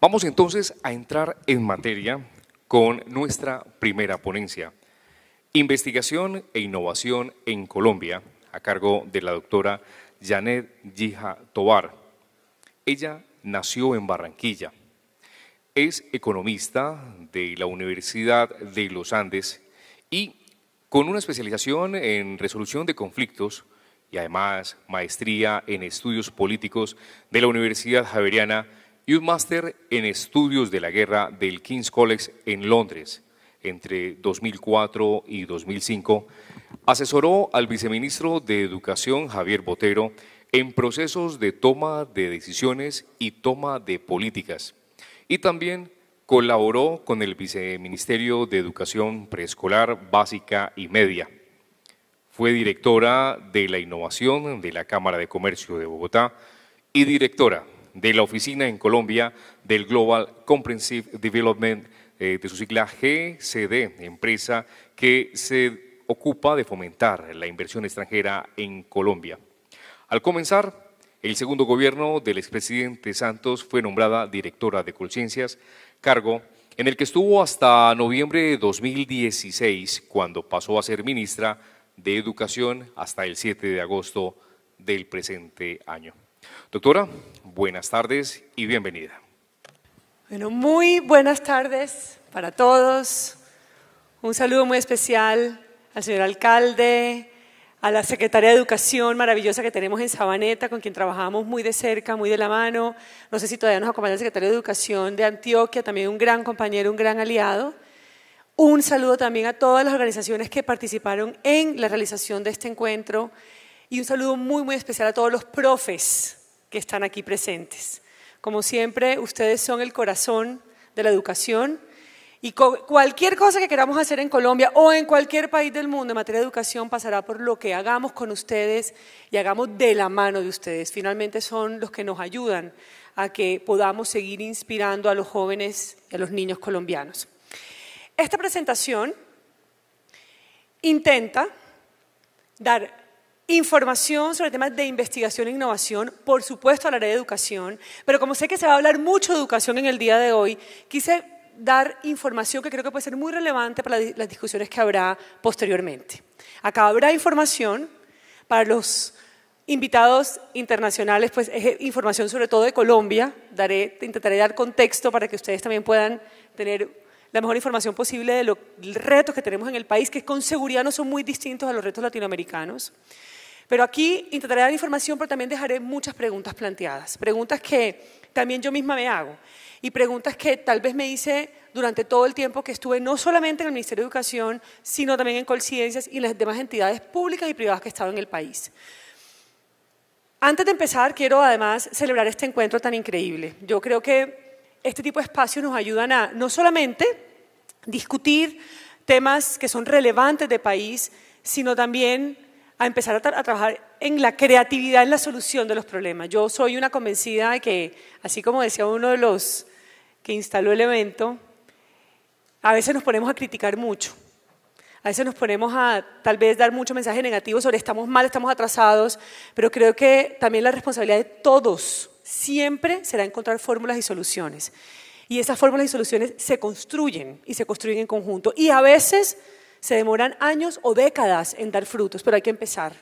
Vamos entonces a entrar en materia con nuestra primera ponencia. Investigación e innovación en Colombia, a cargo de la doctora Janet Gija Tobar. Ella nació en Barranquilla. Es economista de la Universidad de los Andes y con una especialización en resolución de conflictos y además maestría en estudios políticos de la Universidad Javeriana y un máster en estudios de la guerra del King's College en Londres. Entre 2004 y 2005, asesoró al viceministro de Educación Javier Botero en procesos de toma de decisiones y toma de políticas. Y también colaboró con el Viceministerio de Educación Preescolar Básica y Media. Fue directora de la Innovación de la Cámara de Comercio de Bogotá y directora de la oficina en Colombia del Global Comprehensive Development, eh, de su sigla GCD, empresa que se ocupa de fomentar la inversión extranjera en Colombia. Al comenzar el segundo gobierno del expresidente Santos fue nombrada directora de Conciencias, cargo en el que estuvo hasta noviembre de 2016, cuando pasó a ser ministra de Educación hasta el 7 de agosto del presente año. Doctora, buenas tardes y bienvenida. Bueno, muy buenas tardes para todos. Un saludo muy especial al señor alcalde, a la secretaria de Educación maravillosa que tenemos en Sabaneta, con quien trabajamos muy de cerca, muy de la mano. No sé si todavía nos acompaña el secretario de Educación de Antioquia, también un gran compañero, un gran aliado. Un saludo también a todas las organizaciones que participaron en la realización de este encuentro y un saludo muy, muy especial a todos los profes que están aquí presentes. Como siempre, ustedes son el corazón de la educación. Y cualquier cosa que queramos hacer en Colombia o en cualquier país del mundo en materia de educación pasará por lo que hagamos con ustedes y hagamos de la mano de ustedes. Finalmente son los que nos ayudan a que podamos seguir inspirando a los jóvenes y a los niños colombianos. Esta presentación intenta dar información sobre temas de investigación e innovación. Por supuesto, hablaré de educación, pero como sé que se va a hablar mucho de educación en el día de hoy, quise dar información que creo que puede ser muy relevante para las discusiones que habrá posteriormente. Acá habrá información para los invitados internacionales, pues es información sobre todo de Colombia. intentaré dar contexto para que ustedes también puedan tener la mejor información posible de los retos que tenemos en el país, que con seguridad no son muy distintos a los retos latinoamericanos. Pero aquí intentaré dar información, pero también dejaré muchas preguntas planteadas, preguntas que también yo misma me hago y preguntas que tal vez me hice durante todo el tiempo que estuve no solamente en el Ministerio de Educación, sino también en Colciencias y en las demás entidades públicas y privadas que he estado en el país. Antes de empezar, quiero además celebrar este encuentro tan increíble. Yo creo que este tipo de espacios nos ayudan a no solamente discutir temas que son relevantes de país, sino también a empezar a, trabajar en la creatividad, en la solución de los problemas. Yo soy una convencida de que, así como decía uno de los que instaló el evento, a veces nos ponemos a criticar mucho. A veces nos ponemos a tal vez dar mucho mensaje negativo sobre estamos mal, estamos atrasados, pero creo que también la responsabilidad de todos siempre será encontrar fórmulas y soluciones. Y esas fórmulas y soluciones se construyen y se construyen en conjunto. Y a veces se demoran años o décadas en dar frutos, pero hay que empezar.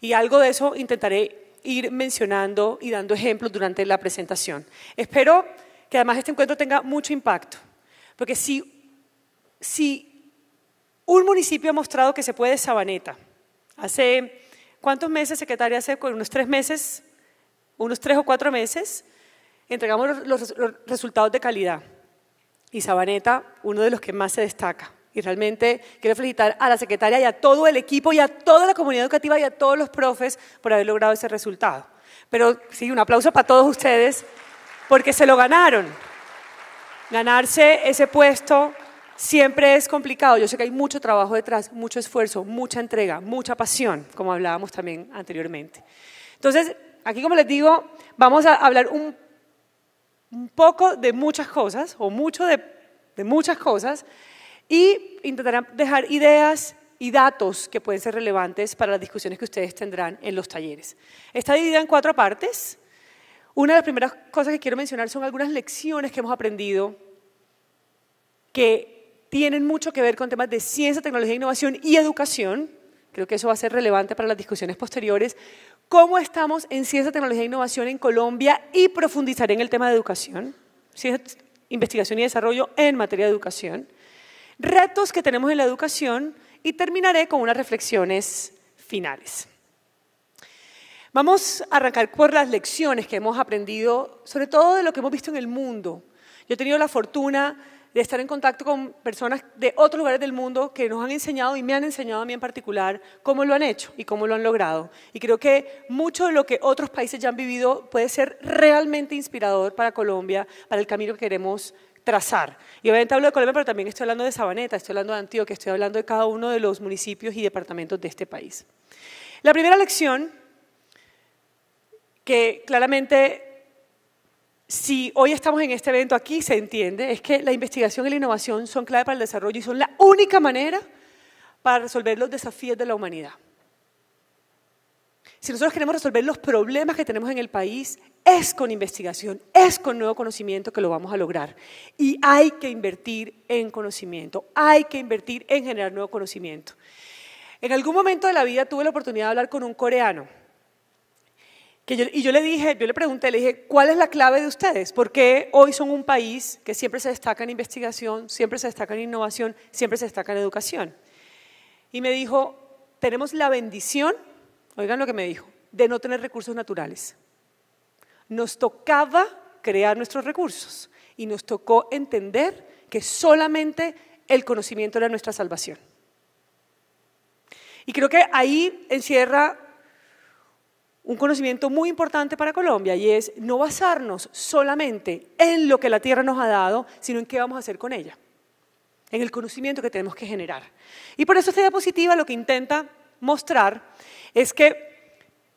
Y algo de eso intentaré ir mencionando y dando ejemplos durante la presentación. Espero que además este encuentro tenga mucho impacto, porque si, un municipio ha mostrado que se puede Sabaneta, hace cuántos meses, secretaria, hace unos tres meses, unos tres o cuatro meses, entregamos los resultados de calidad. Y Sabaneta, uno de los que más se destaca. Y realmente quiero felicitar a la secretaria y a todo el equipo y a toda la comunidad educativa y a todos los profes por haber logrado ese resultado. Pero sí, un aplauso para todos ustedes porque se lo ganaron. Ganarse ese puesto siempre es complicado. Yo sé que hay mucho trabajo detrás, mucho esfuerzo, mucha entrega, mucha pasión, como hablábamos también anteriormente. Entonces, aquí como les digo, vamos a hablar un, un poco de muchas cosas, o mucho de, de muchas cosas, y intentarán dejar ideas y datos que pueden ser relevantes para las discusiones que ustedes tendrán en los talleres. Está dividida en cuatro partes. Una de las primeras cosas que quiero mencionar son algunas lecciones que hemos aprendido que tienen mucho que ver con temas de ciencia, tecnología, innovación y educación. Creo que eso va a ser relevante para las discusiones posteriores. ¿Cómo estamos en ciencia, tecnología e innovación en Colombia? Y profundizaré en el tema de educación, ciencia, investigación y desarrollo en materia de educación retos que tenemos en la educación y terminaré con unas reflexiones finales. Vamos a arrancar por las lecciones que hemos aprendido, sobre todo de lo que hemos visto en el mundo. Yo he tenido la fortuna de estar en contacto con personas de otros lugares del mundo que nos han enseñado y me han enseñado a mí en particular cómo lo han hecho y cómo lo han logrado. Y creo que mucho de lo que otros países ya han vivido puede ser realmente inspirador para Colombia, para el camino que queremos trazar. Y obviamente hablo de Colombia, pero también estoy hablando de Sabaneta, estoy hablando de Antioquia, estoy hablando de cada uno de los municipios y departamentos de este país. La primera lección, que claramente si hoy estamos en este evento aquí se entiende, es que la investigación y la innovación son clave para el desarrollo y son la única manera para resolver los desafíos de la humanidad. Si nosotros queremos resolver los problemas que tenemos en el país, es con investigación, es con nuevo conocimiento que lo vamos a lograr. Y hay que invertir en conocimiento, hay que invertir en generar nuevo conocimiento. En algún momento de la vida tuve la oportunidad de hablar con un coreano. y yo le dije, yo le pregunté, le dije, ¿cuál es la clave de ustedes? Porque hoy son un país que siempre se destaca en investigación, siempre se destaca en innovación, siempre se destaca en educación? Y me dijo, tenemos la bendición Oigan lo que me dijo, de no tener recursos naturales. Nos tocaba crear nuestros recursos y nos tocó entender que solamente el conocimiento era nuestra salvación. Y creo que ahí encierra un conocimiento muy importante para Colombia y es no basarnos solamente en lo que la tierra nos ha dado, sino en qué vamos a hacer con ella, en el conocimiento que tenemos que generar. Y por eso esta diapositiva lo que intenta mostrar es que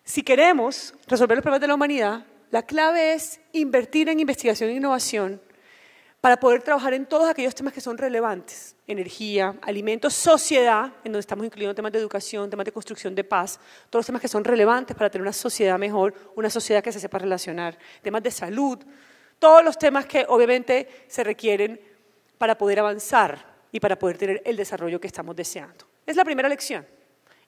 si queremos resolver los problemas de la humanidad, la clave es invertir en investigación e innovación para poder trabajar en todos aquellos temas que son relevantes, energía, alimentos, sociedad, en donde estamos incluyendo temas de educación, temas de construcción de paz, todos los temas que son relevantes para tener una sociedad mejor, una sociedad que se sepa relacionar, temas de salud, todos los temas que obviamente se requieren para poder avanzar y para poder tener el desarrollo que estamos deseando. Es la primera lección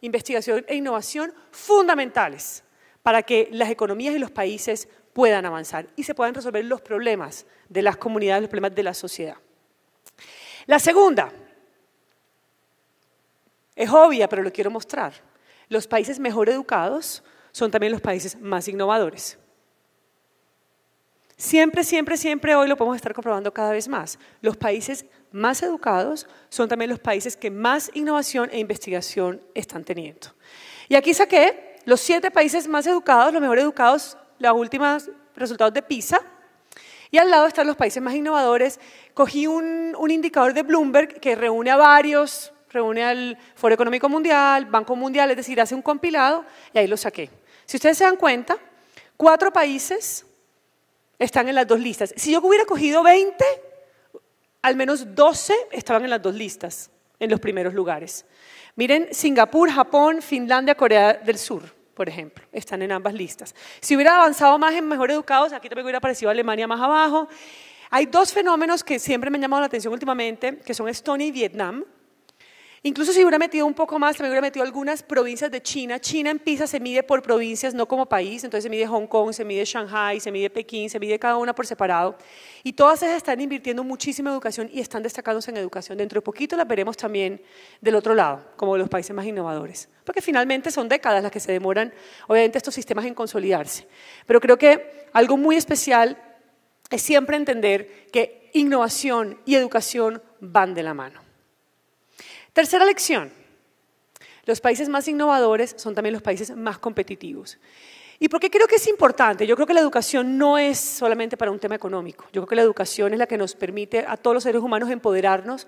investigación e innovación fundamentales para que las economías y los países puedan avanzar y se puedan resolver los problemas de las comunidades, los problemas de la sociedad. La segunda, es obvia, pero lo quiero mostrar. Los países mejor educados son también los países más innovadores. Siempre, siempre, siempre hoy lo podemos estar comprobando cada vez más. Los países más educados son también los países que más innovación e investigación están teniendo. Y aquí saqué los siete países más educados, los mejor educados, los últimos resultados de PISA. Y al lado están los países más innovadores. Cogí un, un indicador de Bloomberg que reúne a varios, reúne al Foro Económico Mundial, Banco Mundial, es decir, hace un compilado y ahí lo saqué. Si ustedes se dan cuenta, cuatro países están en las dos listas. Si yo hubiera cogido 20, al menos 12 estaban en las dos listas, en los primeros lugares. Miren, Singapur, Japón, Finlandia, Corea del Sur, por ejemplo, están en ambas listas. Si hubiera avanzado más en mejor educados, aquí también hubiera aparecido Alemania más abajo. Hay dos fenómenos que siempre me han llamado la atención últimamente, que son Estonia y Vietnam. Incluso si hubiera metido un poco más, también hubiera metido algunas provincias de China. China en PISA se mide por provincias, no como país. Entonces se mide Hong Kong, se mide Shanghai, se mide Pekín, se mide cada una por separado. Y todas esas están invirtiendo muchísima educación y están destacándose en educación. Dentro de poquito las veremos también del otro lado, como los países más innovadores. Porque finalmente son décadas las que se demoran, obviamente, estos sistemas en consolidarse. Pero creo que algo muy especial es siempre entender que innovación y educación van de la mano. Tercera lección. Los países más innovadores son también los países más competitivos. ¿Y por qué creo que es importante? Yo creo que la educación no es solamente para un tema económico. Yo creo que la educación es la que nos permite a todos los seres humanos empoderarnos,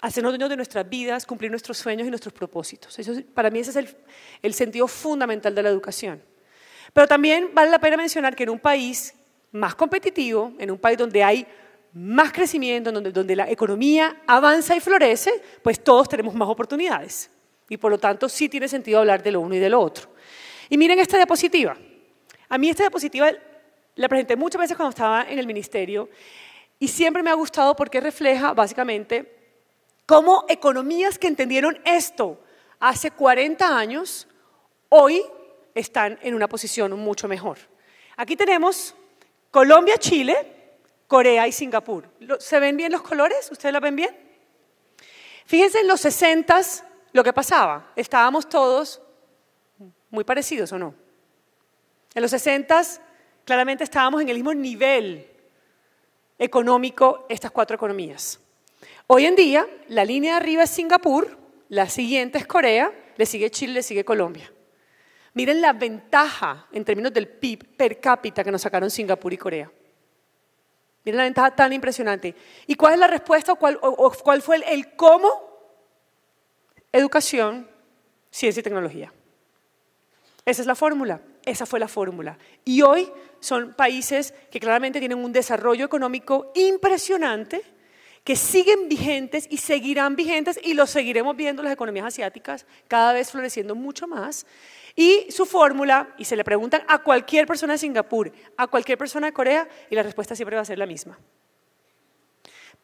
hacernos dueños de nuestras vidas, cumplir nuestros sueños y nuestros propósitos. para mí ese es el sentido fundamental de la educación. Pero también vale la pena mencionar que en un país más competitivo, en un país donde hay más crecimiento, donde, la economía avanza y florece, pues todos tenemos más oportunidades. Y por lo tanto sí tiene sentido hablar de lo uno y de lo otro. Y miren esta diapositiva. A mí esta diapositiva la presenté muchas veces cuando estaba en el ministerio y siempre me ha gustado porque refleja básicamente cómo economías que entendieron esto hace 40 años, hoy están en una posición mucho mejor. Aquí tenemos Colombia, Chile, Corea y Singapur. ¿Se ven bien los colores? ¿Ustedes lo ven bien? Fíjense en los 60 lo que pasaba. Estábamos todos muy parecidos o no. En los 60 claramente estábamos en el mismo nivel económico estas cuatro economías. Hoy en día, la línea de arriba es Singapur, la siguiente es Corea, le sigue Chile, le sigue Colombia. Miren la ventaja en términos del PIB per cápita que nos sacaron Singapur y Corea. Miren la ventaja tan impresionante. ¿Y cuál es la respuesta o cuál, fue el, cómo? Educación, ciencia y tecnología. Esa es la fórmula, esa fue la fórmula. Y hoy son países que claramente tienen un desarrollo económico impresionante, que siguen vigentes y seguirán vigentes y lo seguiremos viendo las economías asiáticas cada vez floreciendo mucho más. Y su fórmula, y se le preguntan a cualquier persona de Singapur, a cualquier persona de Corea, y la respuesta siempre va a ser la misma.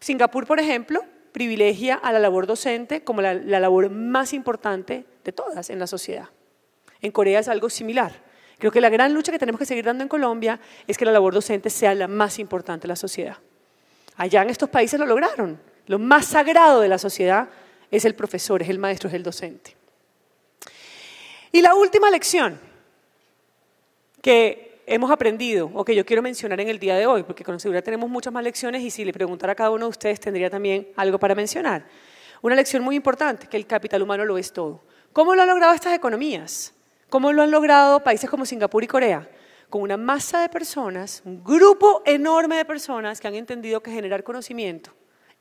Singapur, por ejemplo, privilegia a la labor docente como la, labor más importante de todas en la sociedad. En Corea es algo similar. Creo que la gran lucha que tenemos que seguir dando en Colombia es que la labor docente sea la más importante de la sociedad. Allá en estos países lo lograron. Lo más sagrado de la sociedad es el profesor, es el maestro, es el docente. Y la última lección que hemos aprendido o que yo quiero mencionar en el día de hoy, porque con seguridad tenemos muchas más lecciones y si le preguntara a cada uno de ustedes tendría también algo para mencionar. Una lección muy importante, que el capital humano lo es todo. ¿Cómo lo han logrado estas economías? ¿Cómo lo han logrado países como Singapur y Corea? Con una masa de personas, un grupo enorme de personas que han entendido que generar conocimiento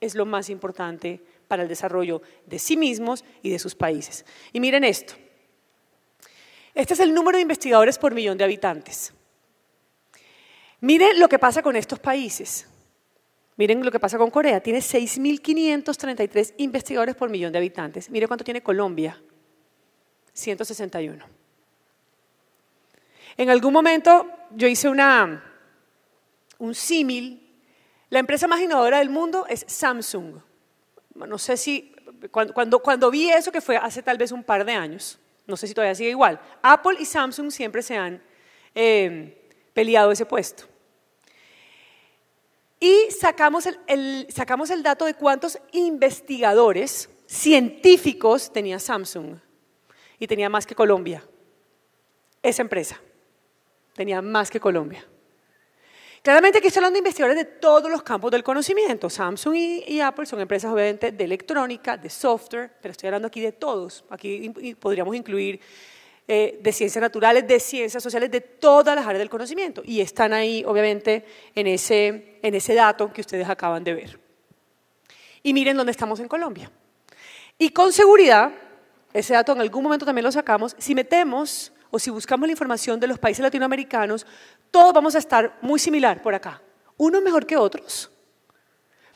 es lo más importante para el desarrollo de sí mismos y de sus países. Y miren esto, este es el número de investigadores por millón de habitantes. Miren lo que pasa con estos países. Miren lo que pasa con Corea. Tiene 6.533 investigadores por millón de habitantes. Miren cuánto tiene Colombia. 161. En algún momento yo hice una, un símil. La empresa más innovadora del mundo es Samsung. No sé si, cuando vi eso, que fue hace tal vez un par de años, no sé si todavía sigue igual. Apple y Samsung siempre se han em, peleado ese puesto. Y sacamos el dato de cuántos investigadores científicos tenía Samsung. Y tenía más que Colombia. Esa empresa tenía más que Colombia. Claramente aquí estoy hablando de investigadores de todos los campos del conocimiento. Samsung y, Apple son empresas obviamente de electrónica, de software, pero estoy hablando aquí de todos. Aquí podríamos incluir eh, de ciencias naturales, de ciencias sociales, de todas las áreas del conocimiento. Y están ahí obviamente en ese, en ese dato que ustedes acaban de ver. Y miren dónde estamos en Colombia. Y con seguridad, ese dato en algún momento también lo sacamos, si metemos o si buscamos la información de los países latinoamericanos todos vamos a estar muy similar por acá, Uno mejor que otros,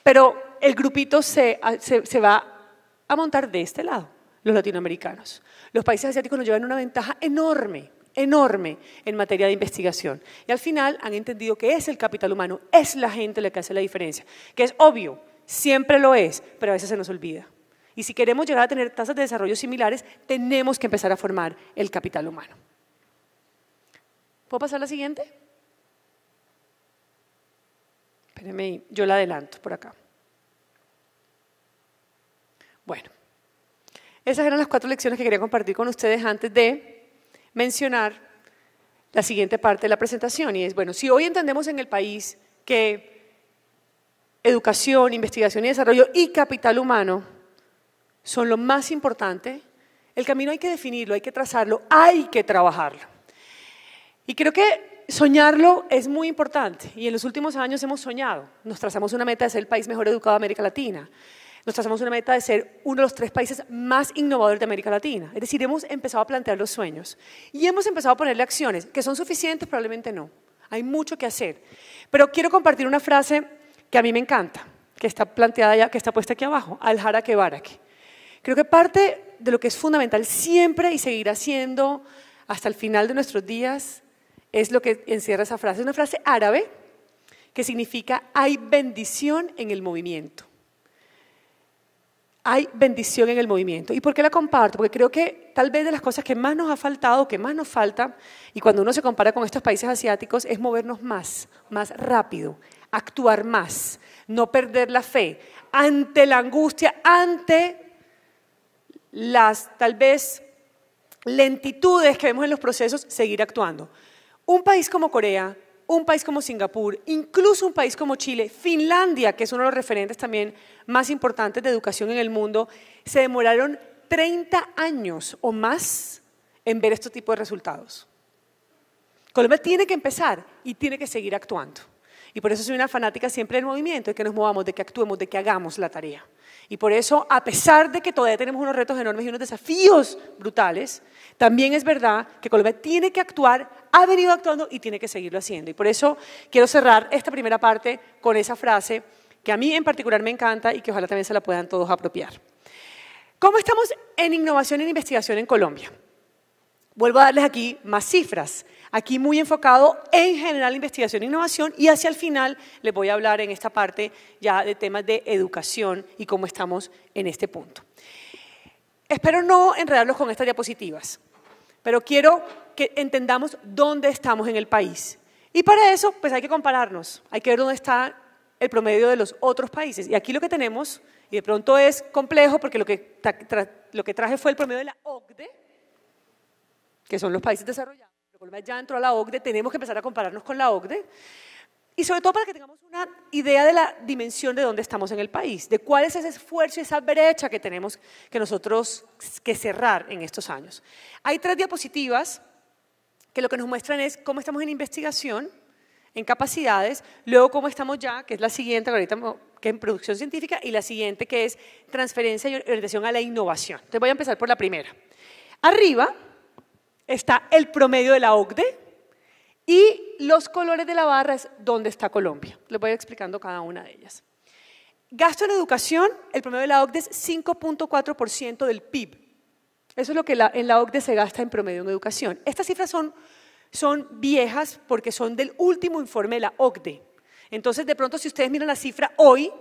pero el grupito se, se va a montar de este lado, los latinoamericanos. Los países asiáticos nos llevan una ventaja enorme, enorme en materia de investigación. Y al final han entendido que es el capital humano, es la gente la que hace la diferencia, que es obvio, siempre lo es, pero a veces se nos olvida. Y si queremos llegar a tener tasas de desarrollo similares, tenemos que empezar a formar el capital humano. ¿Puedo pasar a la siguiente? yo la adelanto por acá. Bueno, esas eran las cuatro lecciones que quería compartir con ustedes antes de mencionar la siguiente parte de la presentación. Y es, bueno, si hoy entendemos en el país que educación, investigación y desarrollo y capital humano son lo más importante, el camino hay que definirlo, hay que trazarlo, hay que trabajarlo. Y creo que Soñarlo es muy importante y en los últimos años hemos soñado. Nos trazamos una meta de ser el país mejor educado de América Latina. Nos trazamos una meta de ser uno de los tres países más innovadores de América Latina. Es decir, hemos empezado a plantear los sueños y hemos empezado a ponerle acciones, que son suficientes, probablemente no. Hay mucho que hacer. Pero quiero compartir una frase que a mí me encanta, que está planteada ya, que está puesta aquí abajo, al que Baraque. Creo que parte de lo que es fundamental siempre y seguirá siendo hasta el final de nuestros días es lo que encierra esa frase. Es una frase árabe que significa hay bendición en el movimiento. Hay bendición en el movimiento. ¿Y por qué la comparto? Porque creo que tal vez de las cosas que más nos ha faltado, que más nos falta, y cuando uno se compara con estos países asiáticos, es movernos más, más rápido, actuar más, no perder la fe ante la angustia, ante las tal vez lentitudes que vemos en los procesos, seguir actuando. Un país como Corea, un país como Singapur, incluso un país como Chile, Finlandia, que es uno de los referentes también más importantes de educación en el mundo, se demoraron 30 años o más en ver este tipo de resultados. Colombia tiene que empezar y tiene que seguir actuando. Y por eso soy una fanática siempre del movimiento, de que nos movamos, de que actuemos, de que hagamos la tarea. Y por eso, a pesar de que todavía tenemos unos retos enormes y unos desafíos brutales, también es verdad que Colombia tiene que actuar, ha venido actuando y tiene que seguirlo haciendo. Y por eso quiero cerrar esta primera parte con esa frase que a mí en particular me encanta y que ojalá también se la puedan todos apropiar. ¿Cómo estamos en innovación e investigación en Colombia? Vuelvo a darles aquí más cifras. Aquí muy enfocado en general investigación e innovación y hacia el final les voy a hablar en esta parte ya de temas de educación y cómo estamos en este punto. Espero no enredarlos con estas diapositivas, pero quiero que entendamos dónde estamos en el país. Y para eso, pues hay que compararnos, hay que ver dónde está el promedio de los otros países. Y aquí lo que tenemos, y de pronto es complejo porque lo que, lo que traje fue el promedio de la OCDE, que son los países desarrollados ya entró a la OCDE, tenemos que empezar a compararnos con la OCDE. Y sobre todo para que tengamos una idea de la dimensión de dónde estamos en el país, de cuál es ese esfuerzo y esa brecha que tenemos que nosotros que cerrar en estos años. Hay tres diapositivas que lo que nos muestran es cómo estamos en investigación, en capacidades, luego cómo estamos ya, que es la siguiente, ahorita que en producción científica, y la siguiente que es transferencia y orientación a la innovación. Entonces voy a empezar por la primera. Arriba está el promedio de la OCDE y los colores de la barra es dónde está Colombia. Les voy explicando cada una de ellas. Gasto en educación, el promedio de la OCDE es 5.4% del PIB. Eso es lo que en la OCDE se gasta en promedio en educación. Estas cifras son, son viejas porque son del último informe de la OCDE. Entonces, de pronto, si ustedes miran la cifra hoy,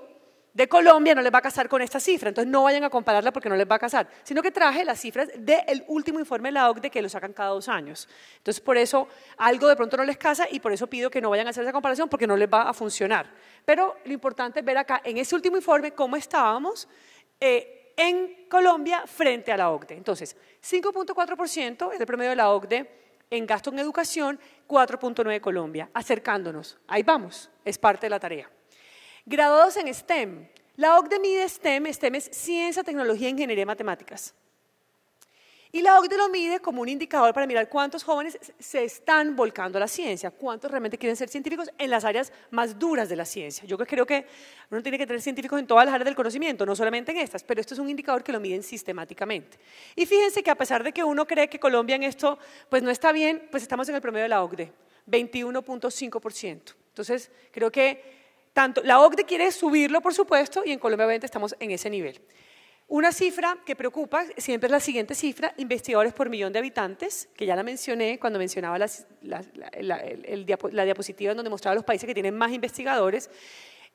de Colombia no les va a casar con esta cifra, entonces no vayan a compararla porque no les va a casar, sino que traje las cifras del último informe de la OCDE que lo sacan cada dos años. Entonces, por eso algo de pronto no les casa y por eso pido que no vayan a hacer esa comparación porque no les va a funcionar. Pero lo importante es ver acá, en ese último informe, cómo estábamos eh, en Colombia frente a la OCDE. Entonces, 5.4% es el promedio de la OCDE en gasto en educación, 4.9 Colombia, acercándonos. Ahí vamos, es parte de la tarea. Graduados en STEM. La OCDE mide STEM, STEM es ciencia, tecnología, ingeniería y matemáticas. Y la OCDE lo mide como un indicador para mirar cuántos jóvenes se están volcando a la ciencia, cuántos realmente quieren ser científicos en las áreas más duras de la ciencia. Yo creo que uno tiene que tener científicos en todas las áreas del conocimiento, no solamente en estas, pero esto es un indicador que lo miden sistemáticamente. Y fíjense que a pesar de que uno cree que Colombia en esto pues no está bien, pues estamos en el promedio de la OCDE, 21.5%. Entonces, creo que tanto, la OCDE quiere subirlo, por supuesto, y en Colombia obviamente estamos en ese nivel. Una cifra que preocupa siempre es la siguiente cifra, investigadores por millón de habitantes, que ya la mencioné cuando mencionaba la, diapositiva en donde mostraba los países que tienen más investigadores.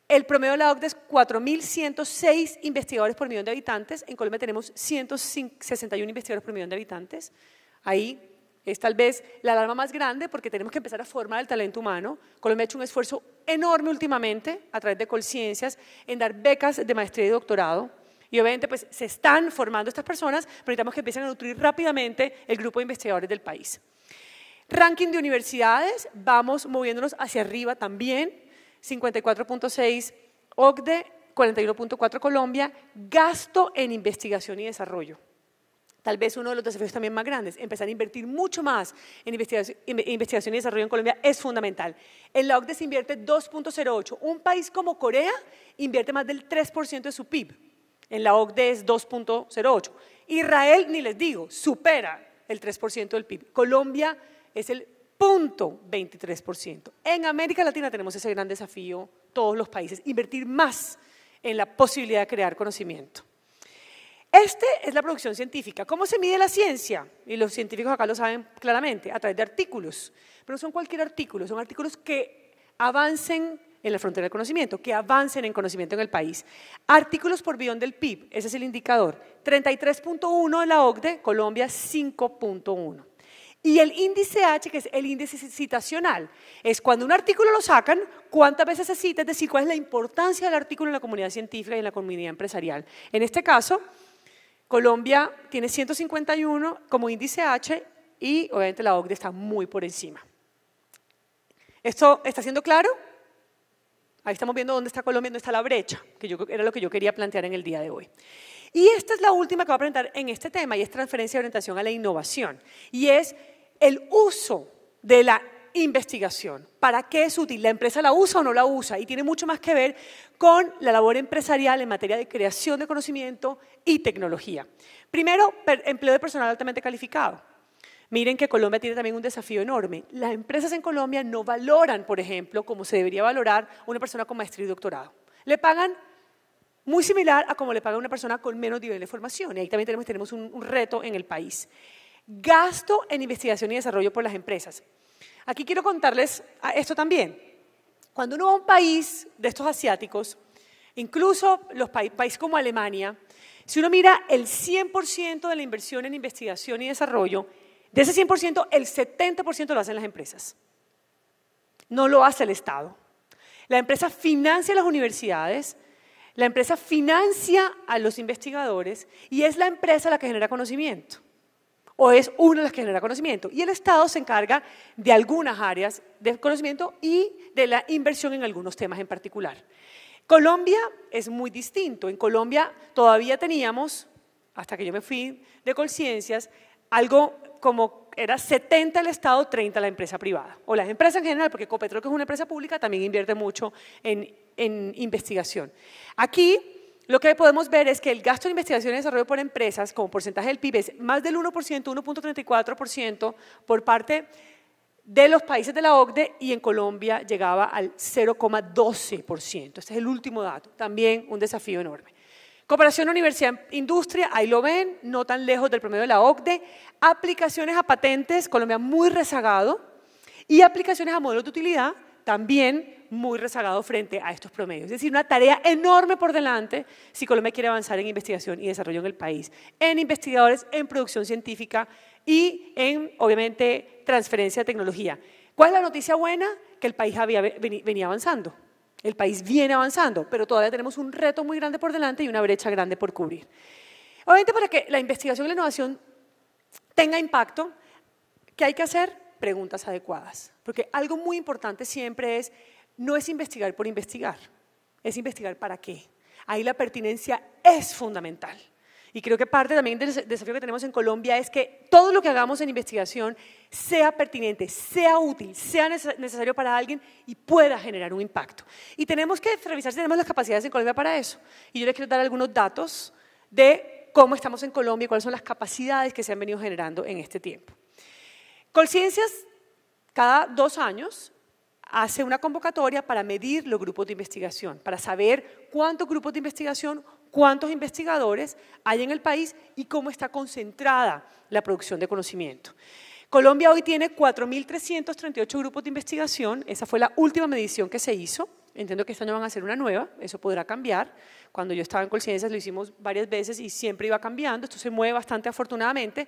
El promedio de la OCDE es 4.106 investigadores por millón de habitantes. En Colombia tenemos 161 investigadores por millón de habitantes. Ahí es tal vez la alarma más grande porque tenemos que empezar a formar el talento humano. Colombia ha hecho un esfuerzo enorme últimamente a través de Colciencias en dar becas de maestría y doctorado. Y obviamente pues se están formando estas personas, pero necesitamos que empiecen a nutrir rápidamente el grupo de investigadores del país. Ranking de universidades, vamos moviéndonos hacia arriba también, 54.6 OCDE, 41.4 Colombia, gasto en investigación y desarrollo tal vez uno de los desafíos también más grandes, empezar a invertir mucho más en investigación, y desarrollo en Colombia es fundamental. En la se invierte 2.08. Un país como Corea invierte más del 3% de su PIB. En la OCDE es 2.08. Israel, ni les digo, supera el 3% del PIB. Colombia es el punto 23%. En América Latina tenemos ese gran desafío, todos los países, invertir más en la posibilidad de crear conocimiento. Este es la producción científica. ¿Cómo se mide la ciencia? Y los científicos acá lo saben claramente, a través de artículos. Pero no son cualquier artículo, son artículos que avancen en la frontera del conocimiento, que avancen en conocimiento en el país. Artículos por billón del PIB, ese es el indicador. 33.1 en la OCDE, Colombia 5.1. Y el índice H, que es el índice citacional, es cuando un artículo lo sacan, cuántas veces se cita, es decir, cuál es la importancia del artículo en la comunidad científica y en la comunidad empresarial. En este caso, Colombia tiene 151 como índice H y obviamente la OCDE está muy por encima. ¿Esto está siendo claro? Ahí estamos viendo dónde está Colombia, dónde está la brecha, que yo, era lo que yo quería plantear en el día de hoy. Y esta es la última que voy a presentar en este tema y es transferencia de orientación a la innovación. Y es el uso de la investigación. ¿Para qué es útil? ¿La empresa la usa o no la usa? Y tiene mucho más que ver con la labor empresarial en materia de creación de conocimiento y tecnología. Primero, empleo de personal altamente calificado. Miren que Colombia tiene también un desafío enorme. Las empresas en Colombia no valoran, por ejemplo, como se debería valorar una persona con maestría y doctorado. Le pagan muy similar a como le paga una persona con menos nivel de formación. Y ahí también tenemos, un, un reto en el país. Gasto en investigación y desarrollo por las empresas. Aquí quiero contarles ah, esto también. Cuando uno va a un país de estos asiáticos, incluso los países como Alemania, si uno mira el 100% de la inversión en investigación y desarrollo, de ese 100% el 70% lo hacen las empresas. No lo hace el Estado. La empresa financia las universidades, la empresa financia a los investigadores y es la empresa la que genera conocimiento o es una los que genera conocimiento. Y el Estado se encarga de algunas áreas de conocimiento y de la inversión en algunos temas en particular. Colombia es muy distinto. En Colombia todavía teníamos, hasta que yo me fui de conciencias, algo como era 70 el Estado, 30 la empresa privada, o las empresas en general, porque Copetrol, que es una empresa pública, también invierte mucho en, en investigación. Aquí lo que podemos ver es que el gasto de investigación y desarrollo por empresas como porcentaje del PIB es más del 1%, 1.34% por parte de los países de la OCDE y en Colombia llegaba al 0,12%. Este es el último dato, también un desafío enorme. Cooperación universidad-industria, ahí lo ven, no tan lejos del promedio de la OCDE. Aplicaciones a patentes, Colombia muy rezagado. Y aplicaciones a modelos de utilidad, también muy rezagado frente a estos promedios. Es decir, una tarea enorme por delante si Colombia quiere avanzar en investigación y desarrollo en el país, en investigadores, en producción científica y en, obviamente, transferencia de tecnología. ¿Cuál es la noticia buena? Que el país venía avanzando. El país viene avanzando, pero todavía tenemos un reto muy grande por delante y una brecha grande por cubrir. Obviamente, para que la investigación y la innovación tenga impacto, ¿qué hay que hacer? preguntas adecuadas. Porque algo muy importante siempre es, no es investigar por investigar, es investigar para qué. Ahí la pertinencia es fundamental. Y creo que parte también del desafío que tenemos en Colombia es que todo lo que hagamos en investigación sea pertinente, sea útil, sea necesario para alguien y pueda generar un impacto. Y tenemos que revisar si tenemos las capacidades en Colombia para eso. Y yo les quiero dar algunos datos de cómo estamos en Colombia y cuáles son las capacidades que se han venido generando en este tiempo. Colciencias cada dos años hace una convocatoria para medir los grupos de investigación, para saber cuántos grupos de investigación, cuántos investigadores hay en el país y cómo está concentrada la producción de conocimiento. Colombia hoy tiene 4.338 grupos de investigación, esa fue la última medición que se hizo, entiendo que este año van a hacer una nueva, eso podrá cambiar, cuando yo estaba en Colciencias lo hicimos varias veces y siempre iba cambiando, esto se mueve bastante afortunadamente,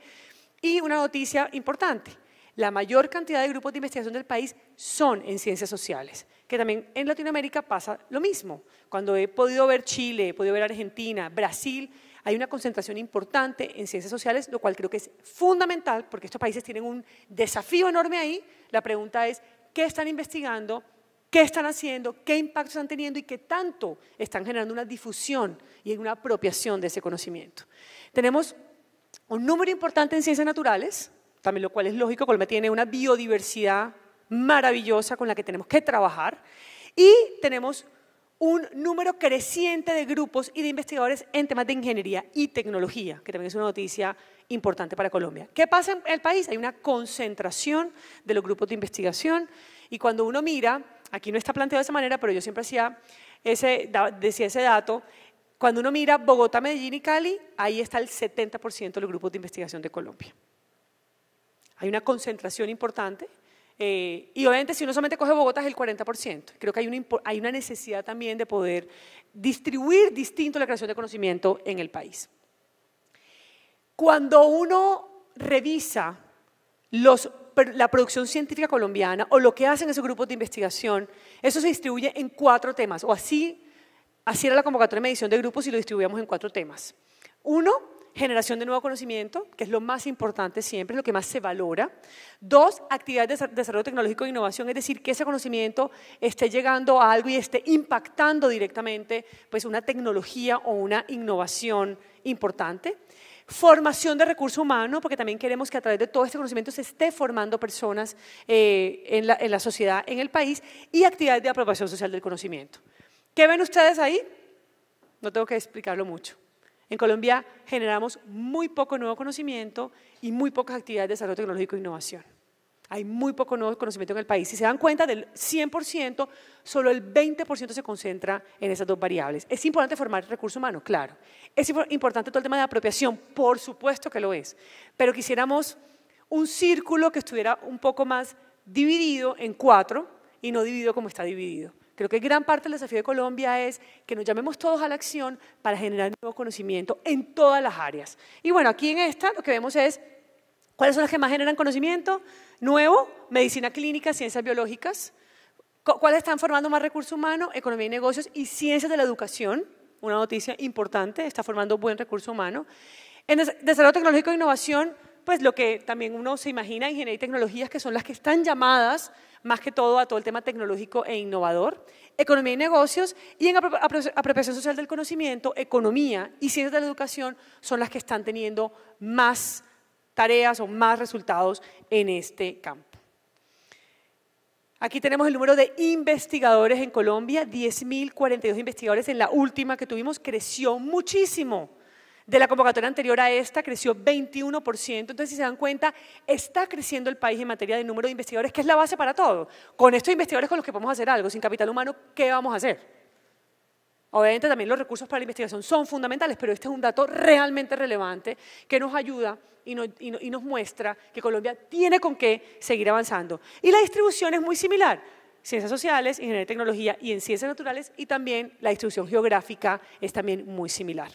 y una noticia importante, la mayor cantidad de grupos de investigación del país son en ciencias sociales, que también en Latinoamérica pasa lo mismo. Cuando he podido ver Chile, he podido ver Argentina, Brasil, hay una concentración importante en ciencias sociales, lo cual creo que es fundamental porque estos países tienen un desafío enorme ahí. La pregunta es, ¿qué están investigando? ¿Qué están haciendo? ¿Qué impacto están teniendo? ¿Y qué tanto están generando una difusión y una apropiación de ese conocimiento? Tenemos un número importante en ciencias naturales, también lo cual es lógico, Colombia tiene una biodiversidad maravillosa con la que tenemos que trabajar y tenemos un número creciente de grupos y de investigadores en temas de ingeniería y tecnología, que también es una noticia importante para Colombia. ¿Qué pasa en el país? Hay una concentración de los grupos de investigación y cuando uno mira, aquí no está planteado de esa manera, pero yo siempre hacía ese, decía ese dato, cuando uno mira Bogotá, Medellín y Cali, ahí está el 70% de los grupos de investigación de Colombia. Hay una concentración importante. Eh, y obviamente si uno solamente coge Bogotá es el 40%. Creo que hay una, necesidad también de poder distribuir distinto la creación de conocimiento en el país. Cuando uno revisa la producción científica colombiana o lo que hacen esos grupos de investigación, eso se distribuye en cuatro temas, o así, así era la convocatoria de medición de grupos y lo distribuíamos en cuatro temas. Uno, generación de nuevo conocimiento, que es lo más importante siempre, es lo que más se valora. Dos, actividades de desarrollo tecnológico e innovación, es decir, que ese conocimiento esté llegando a algo y esté impactando directamente pues, una tecnología o una innovación importante. Formación de recurso humano, porque también queremos que a través de todo este conocimiento se esté formando personas eh, en, la, en la sociedad, en el país, y actividades de aprobación social del conocimiento. ¿Qué ven ustedes ahí? No tengo que explicarlo mucho. En Colombia generamos muy poco nuevo conocimiento y muy pocas actividades de desarrollo tecnológico e innovación. Hay muy poco nuevo conocimiento en el país. Si se dan cuenta, del 100%, solo el 20% se concentra en esas dos variables. Es importante formar recurso humano, claro. Es importante todo el tema de apropiación, por supuesto que lo es. Pero quisiéramos un círculo que estuviera un poco más dividido en cuatro y no dividido como está dividido. Creo que gran parte del desafío de Colombia es que nos llamemos todos a la acción para generar nuevo conocimiento en todas las áreas. Y bueno, aquí en esta lo que vemos es cuáles son las que más generan conocimiento nuevo, medicina clínica, ciencias biológicas, cuáles están formando más recursos humanos, economía y negocios y ciencias de la educación, una noticia importante, está formando buen recurso humano. En desarrollo tecnológico e innovación, pues lo que también uno se imagina, ingeniería y tecnologías, que son las que están llamadas más que todo a todo el tema tecnológico e innovador, economía y negocios, y en apropiación social del conocimiento, economía y ciencias de la educación son las que están teniendo más tareas o más resultados en este campo. Aquí tenemos el número de investigadores en Colombia, 10.042 investigadores en la última que tuvimos, creció muchísimo de la convocatoria anterior a esta creció 21%. Entonces, si se dan cuenta, está creciendo el país en materia de número de investigadores, que es la base para todo. Con estos investigadores con los que podemos hacer algo, sin capital humano, ¿qué vamos a hacer? Obviamente también los recursos para la investigación son fundamentales, pero este es un dato realmente relevante que nos ayuda y nos, muestra que Colombia tiene con qué seguir avanzando. Y la distribución es muy similar ciencias sociales, ingeniería y tecnología y en ciencias naturales y también la distribución geográfica es también muy similar.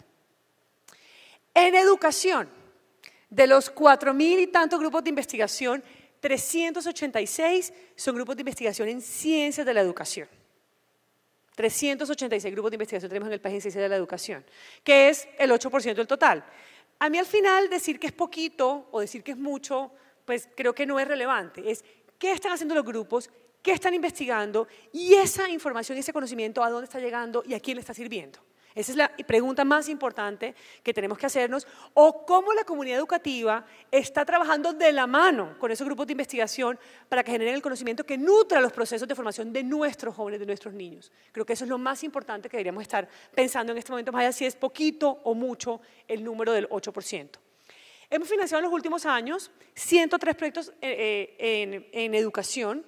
En educación, de los cuatro mil y tantos grupos de investigación, 386 son grupos de investigación en ciencias de la educación. 386 grupos de investigación tenemos en el país en ciencias de la educación, que es el 8% del total. A mí al final decir que es poquito o decir que es mucho, pues creo que no es relevante. Es qué están haciendo los grupos, qué están investigando y esa información, y ese conocimiento, a dónde está llegando y a quién le está sirviendo. Esa es la pregunta más importante que tenemos que hacernos. O cómo la comunidad educativa está trabajando de la mano con esos grupos de investigación para que generen el conocimiento que nutra los procesos de formación de nuestros jóvenes, de nuestros niños. Creo que eso es lo más importante que deberíamos estar pensando en este momento, más allá si es poquito o mucho el número del 8%. Hemos financiado en los últimos años 103 proyectos eh, eh, en educación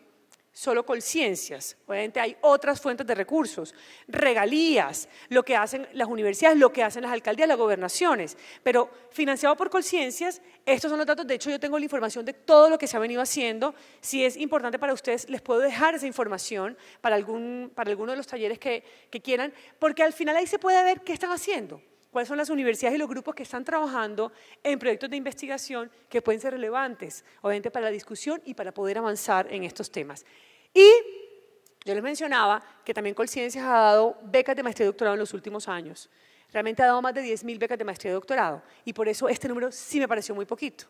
solo con ciencias. Obviamente hay otras fuentes de recursos, regalías, lo que hacen las universidades, lo que hacen las alcaldías, las gobernaciones. Pero financiado por Colciencias, estos son los datos. De hecho, yo tengo la información de todo lo que se ha venido haciendo. Si es importante para ustedes, les puedo dejar esa información para, alguno de los talleres que quieran, porque al final ahí se puede ver qué están haciendo cuáles son las universidades y los grupos que están trabajando en proyectos de investigación que pueden ser relevantes, obviamente para la discusión y para poder avanzar en estos temas. Y yo les mencionaba que también Colciencias ha dado becas de maestría y doctorado en los últimos años. Realmente ha dado más de 10.000 becas de maestría y doctorado. Y por eso este número sí me pareció muy poquito.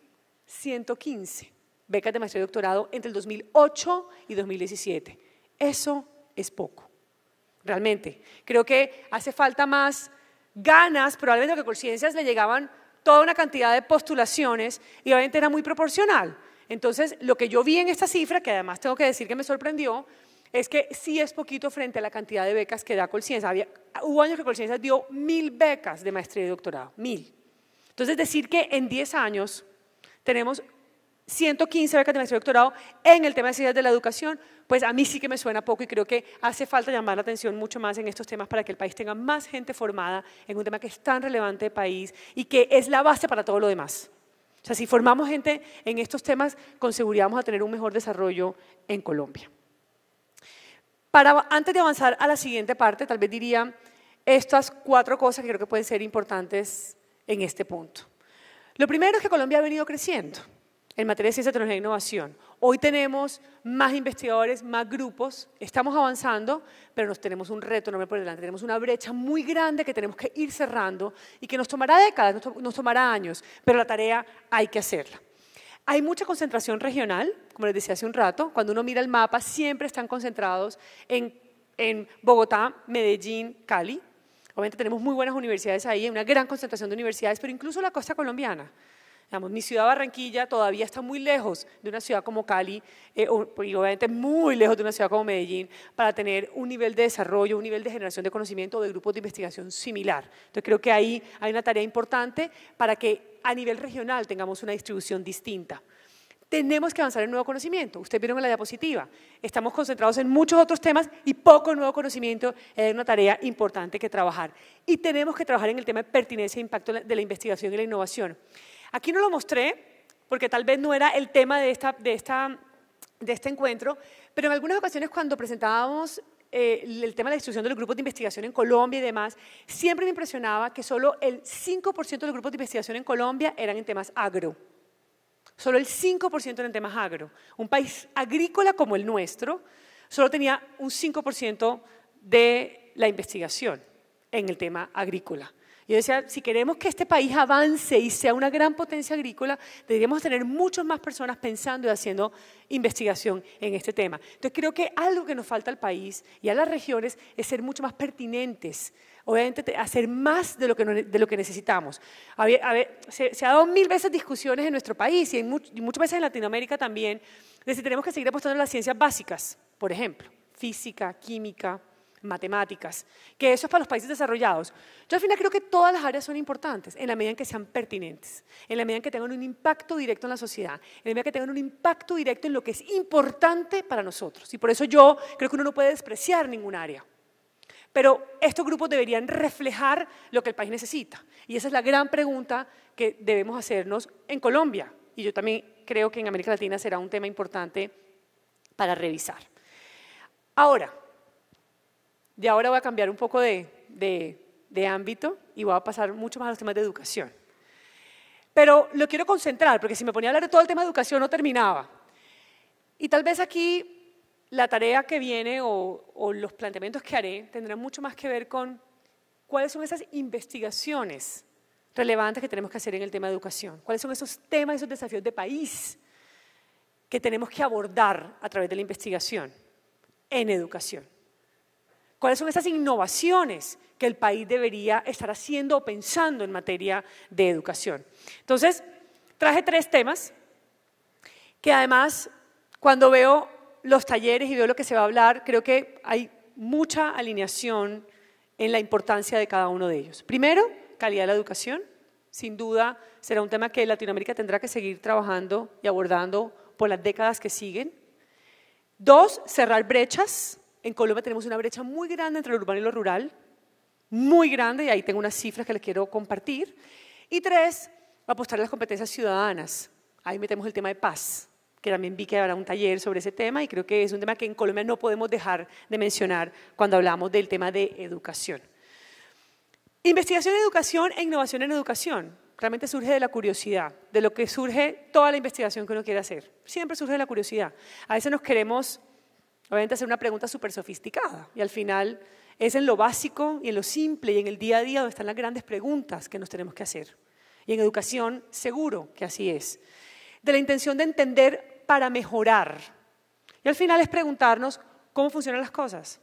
115 becas de maestría y doctorado entre el 2008 y 2017. Eso es poco, realmente. Creo que hace falta más ganas, probablemente lo que Colciencias le llegaban toda una cantidad de postulaciones y obviamente era muy proporcional. Entonces, lo que yo vi en esta cifra, que además tengo que decir que me sorprendió, es que sí es poquito frente a la cantidad de becas que da Colciencias. Hubo años que Colciencias dio mil becas de maestría y doctorado, mil. Entonces, decir que en 10 años tenemos 115 becas de maestría y doctorado en el tema de ciencias de la educación, pues a mí sí que me suena poco y creo que hace falta llamar la atención mucho más en estos temas para que el país tenga más gente formada en un tema que es tan relevante de país y que es la base para todo lo demás. O sea, si formamos gente en estos temas, con seguridad vamos a tener un mejor desarrollo en Colombia. antes de avanzar a la siguiente parte, tal vez diría estas cuatro cosas que creo que pueden ser importantes en este punto. Lo primero es que Colombia ha venido creciendo en materia de ciencia, tecnología e innovación. Hoy tenemos más investigadores, más grupos, estamos avanzando, pero nos tenemos un reto enorme por delante. Tenemos una brecha muy grande que tenemos que ir cerrando y que nos tomará décadas, nos tomará años, pero la tarea hay que hacerla. Hay mucha concentración regional, como les decía hace un rato, cuando uno mira el mapa siempre están concentrados en, en Bogotá, Medellín, Cali. Obviamente tenemos muy buenas universidades ahí, una gran concentración de universidades, pero incluso la costa colombiana mi ciudad Barranquilla todavía está muy lejos de una ciudad como Cali eh, y obviamente muy lejos de una ciudad como Medellín para tener un nivel de desarrollo, un nivel de generación de conocimiento o de grupos de investigación similar. Entonces creo que ahí hay una tarea importante para que a nivel regional tengamos una distribución distinta. Tenemos que avanzar en nuevo conocimiento. Ustedes vieron en la diapositiva. Estamos concentrados en muchos otros temas y poco nuevo conocimiento es una tarea importante que trabajar. Y tenemos que trabajar en el tema de pertinencia e impacto de la investigación y la innovación. Aquí no lo mostré, porque tal vez no era el tema de, este encuentro, pero en algunas ocasiones cuando presentábamos eh, el tema de la distribución de los grupos de investigación en Colombia y demás, siempre me impresionaba que solo el 5% de los grupos de investigación en Colombia eran en temas agro. Solo el 5% eran en temas agro. Un país agrícola como el nuestro solo tenía un 5% de la investigación en el tema agrícola. Yo decía, si queremos que este país avance y sea una gran potencia agrícola, deberíamos tener muchas más personas pensando y haciendo investigación en este tema. Entonces creo que algo que nos falta al país y a las regiones es ser mucho más pertinentes, obviamente hacer más de lo que, necesitamos. se, han ha dado mil veces discusiones en nuestro país y, muchas veces en Latinoamérica también, de si tenemos que seguir apostando en las ciencias básicas, por ejemplo, física, química, matemáticas, que eso es para los países desarrollados. Yo al final creo que todas las áreas son importantes en la medida en que sean pertinentes, en la medida en que tengan un impacto directo en la sociedad, en la medida en que tengan un impacto directo en lo que es importante para nosotros. Y por eso yo creo que uno no puede despreciar ningún área. Pero estos grupos deberían reflejar lo que el país necesita. Y esa es la gran pregunta que debemos hacernos en Colombia. Y yo también creo que en América Latina será un tema importante para revisar. Ahora, de ahora voy a cambiar un poco de, ámbito y voy a pasar mucho más a los temas de educación. Pero lo quiero concentrar, porque si me ponía a hablar de todo el tema de educación no terminaba. Y tal vez aquí la tarea que viene o, o los planteamientos que haré tendrán mucho más que ver con cuáles son esas investigaciones relevantes que tenemos que hacer en el tema de educación, cuáles son esos temas, esos desafíos de país que tenemos que abordar a través de la investigación en educación cuáles son esas innovaciones que el país debería estar haciendo o pensando en materia de educación. Entonces, traje tres temas que además, cuando veo los talleres y veo lo que se va a hablar, creo que hay mucha alineación en la importancia de cada uno de ellos. Primero, calidad de la educación. Sin duda, será un tema que Latinoamérica tendrá que seguir trabajando y abordando por las décadas que siguen. Dos, cerrar brechas en Colombia tenemos una brecha muy grande entre lo urbano y lo rural, muy grande, y ahí tengo unas cifras que les quiero compartir. Y tres, apostar a las competencias ciudadanas. Ahí metemos el tema de paz, que también vi que habrá un taller sobre ese tema y creo que es un tema que en Colombia no podemos dejar de mencionar cuando hablamos del tema de educación. Investigación en educación e innovación en educación. Realmente surge de la curiosidad, de lo que surge toda la investigación que uno quiere hacer. Siempre surge de la curiosidad. A veces nos queremos Obviamente hacer una pregunta súper sofisticada y al final es en lo básico y en lo simple y en el día a día donde están las grandes preguntas que nos tenemos que hacer. Y en educación seguro que así es. De la intención de entender para mejorar. Y al final es preguntarnos cómo funcionan las cosas,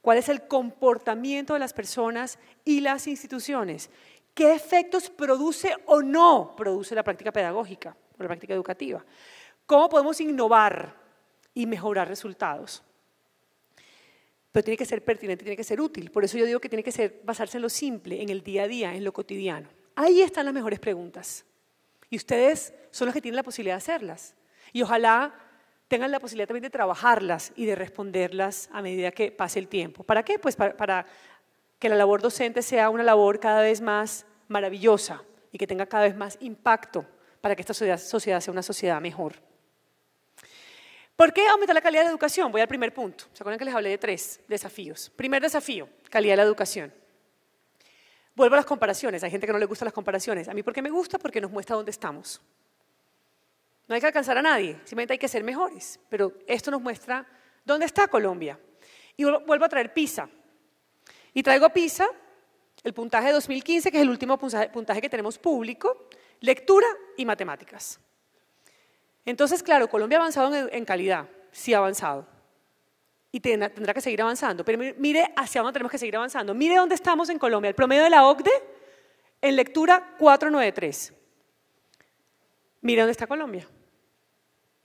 cuál es el comportamiento de las personas y las instituciones, qué efectos produce o no produce la práctica pedagógica o la práctica educativa, cómo podemos innovar y mejorar resultados. Pero tiene que ser pertinente, tiene que ser útil. Por eso yo digo que tiene que ser basarse en lo simple, en el día a día, en lo cotidiano. Ahí están las mejores preguntas. Y ustedes son los que tienen la posibilidad de hacerlas. Y ojalá tengan la posibilidad también de trabajarlas y de responderlas a medida que pase el tiempo. ¿Para qué? Pues para, que la labor docente sea una labor cada vez más maravillosa y que tenga cada vez más impacto para que esta sociedad sea una sociedad mejor. ¿Por qué aumentar la calidad de la educación? Voy al primer punto. ¿Se acuerdan que les hablé de tres desafíos? Primer desafío, calidad de la educación. Vuelvo a las comparaciones. Hay gente que no le gustan las comparaciones. A mí, ¿por qué me gusta? Porque nos muestra dónde estamos. No hay que alcanzar a nadie, simplemente hay que ser mejores. Pero esto nos muestra dónde está Colombia. Y vuelvo a traer PISA. Y traigo PISA, el puntaje de 2015, que es el último puntaje que tenemos público, lectura y matemáticas. Entonces, claro, Colombia ha avanzado en, calidad, sí ha avanzado. Y tendrá, que seguir avanzando. Pero mire hacia dónde tenemos que seguir avanzando. Mire dónde estamos en Colombia. El promedio de la OCDE en lectura 493. Mire dónde está Colombia.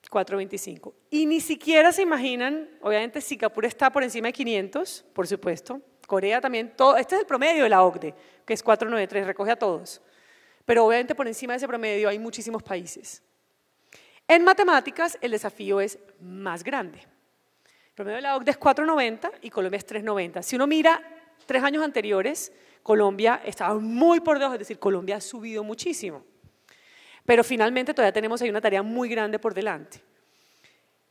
425. Y ni siquiera se imaginan, obviamente Singapur está por encima de 500, por supuesto. Corea también, todo, este es el promedio de la OCDE, que es 493, recoge a todos. Pero obviamente por encima de ese promedio hay muchísimos países. En matemáticas el desafío es más grande. El promedio de la OCDE es 4.90 y Colombia es 3.90. Si uno mira tres años anteriores, Colombia estaba muy por debajo, es decir, Colombia ha subido muchísimo. Pero finalmente todavía tenemos ahí una tarea muy grande por delante.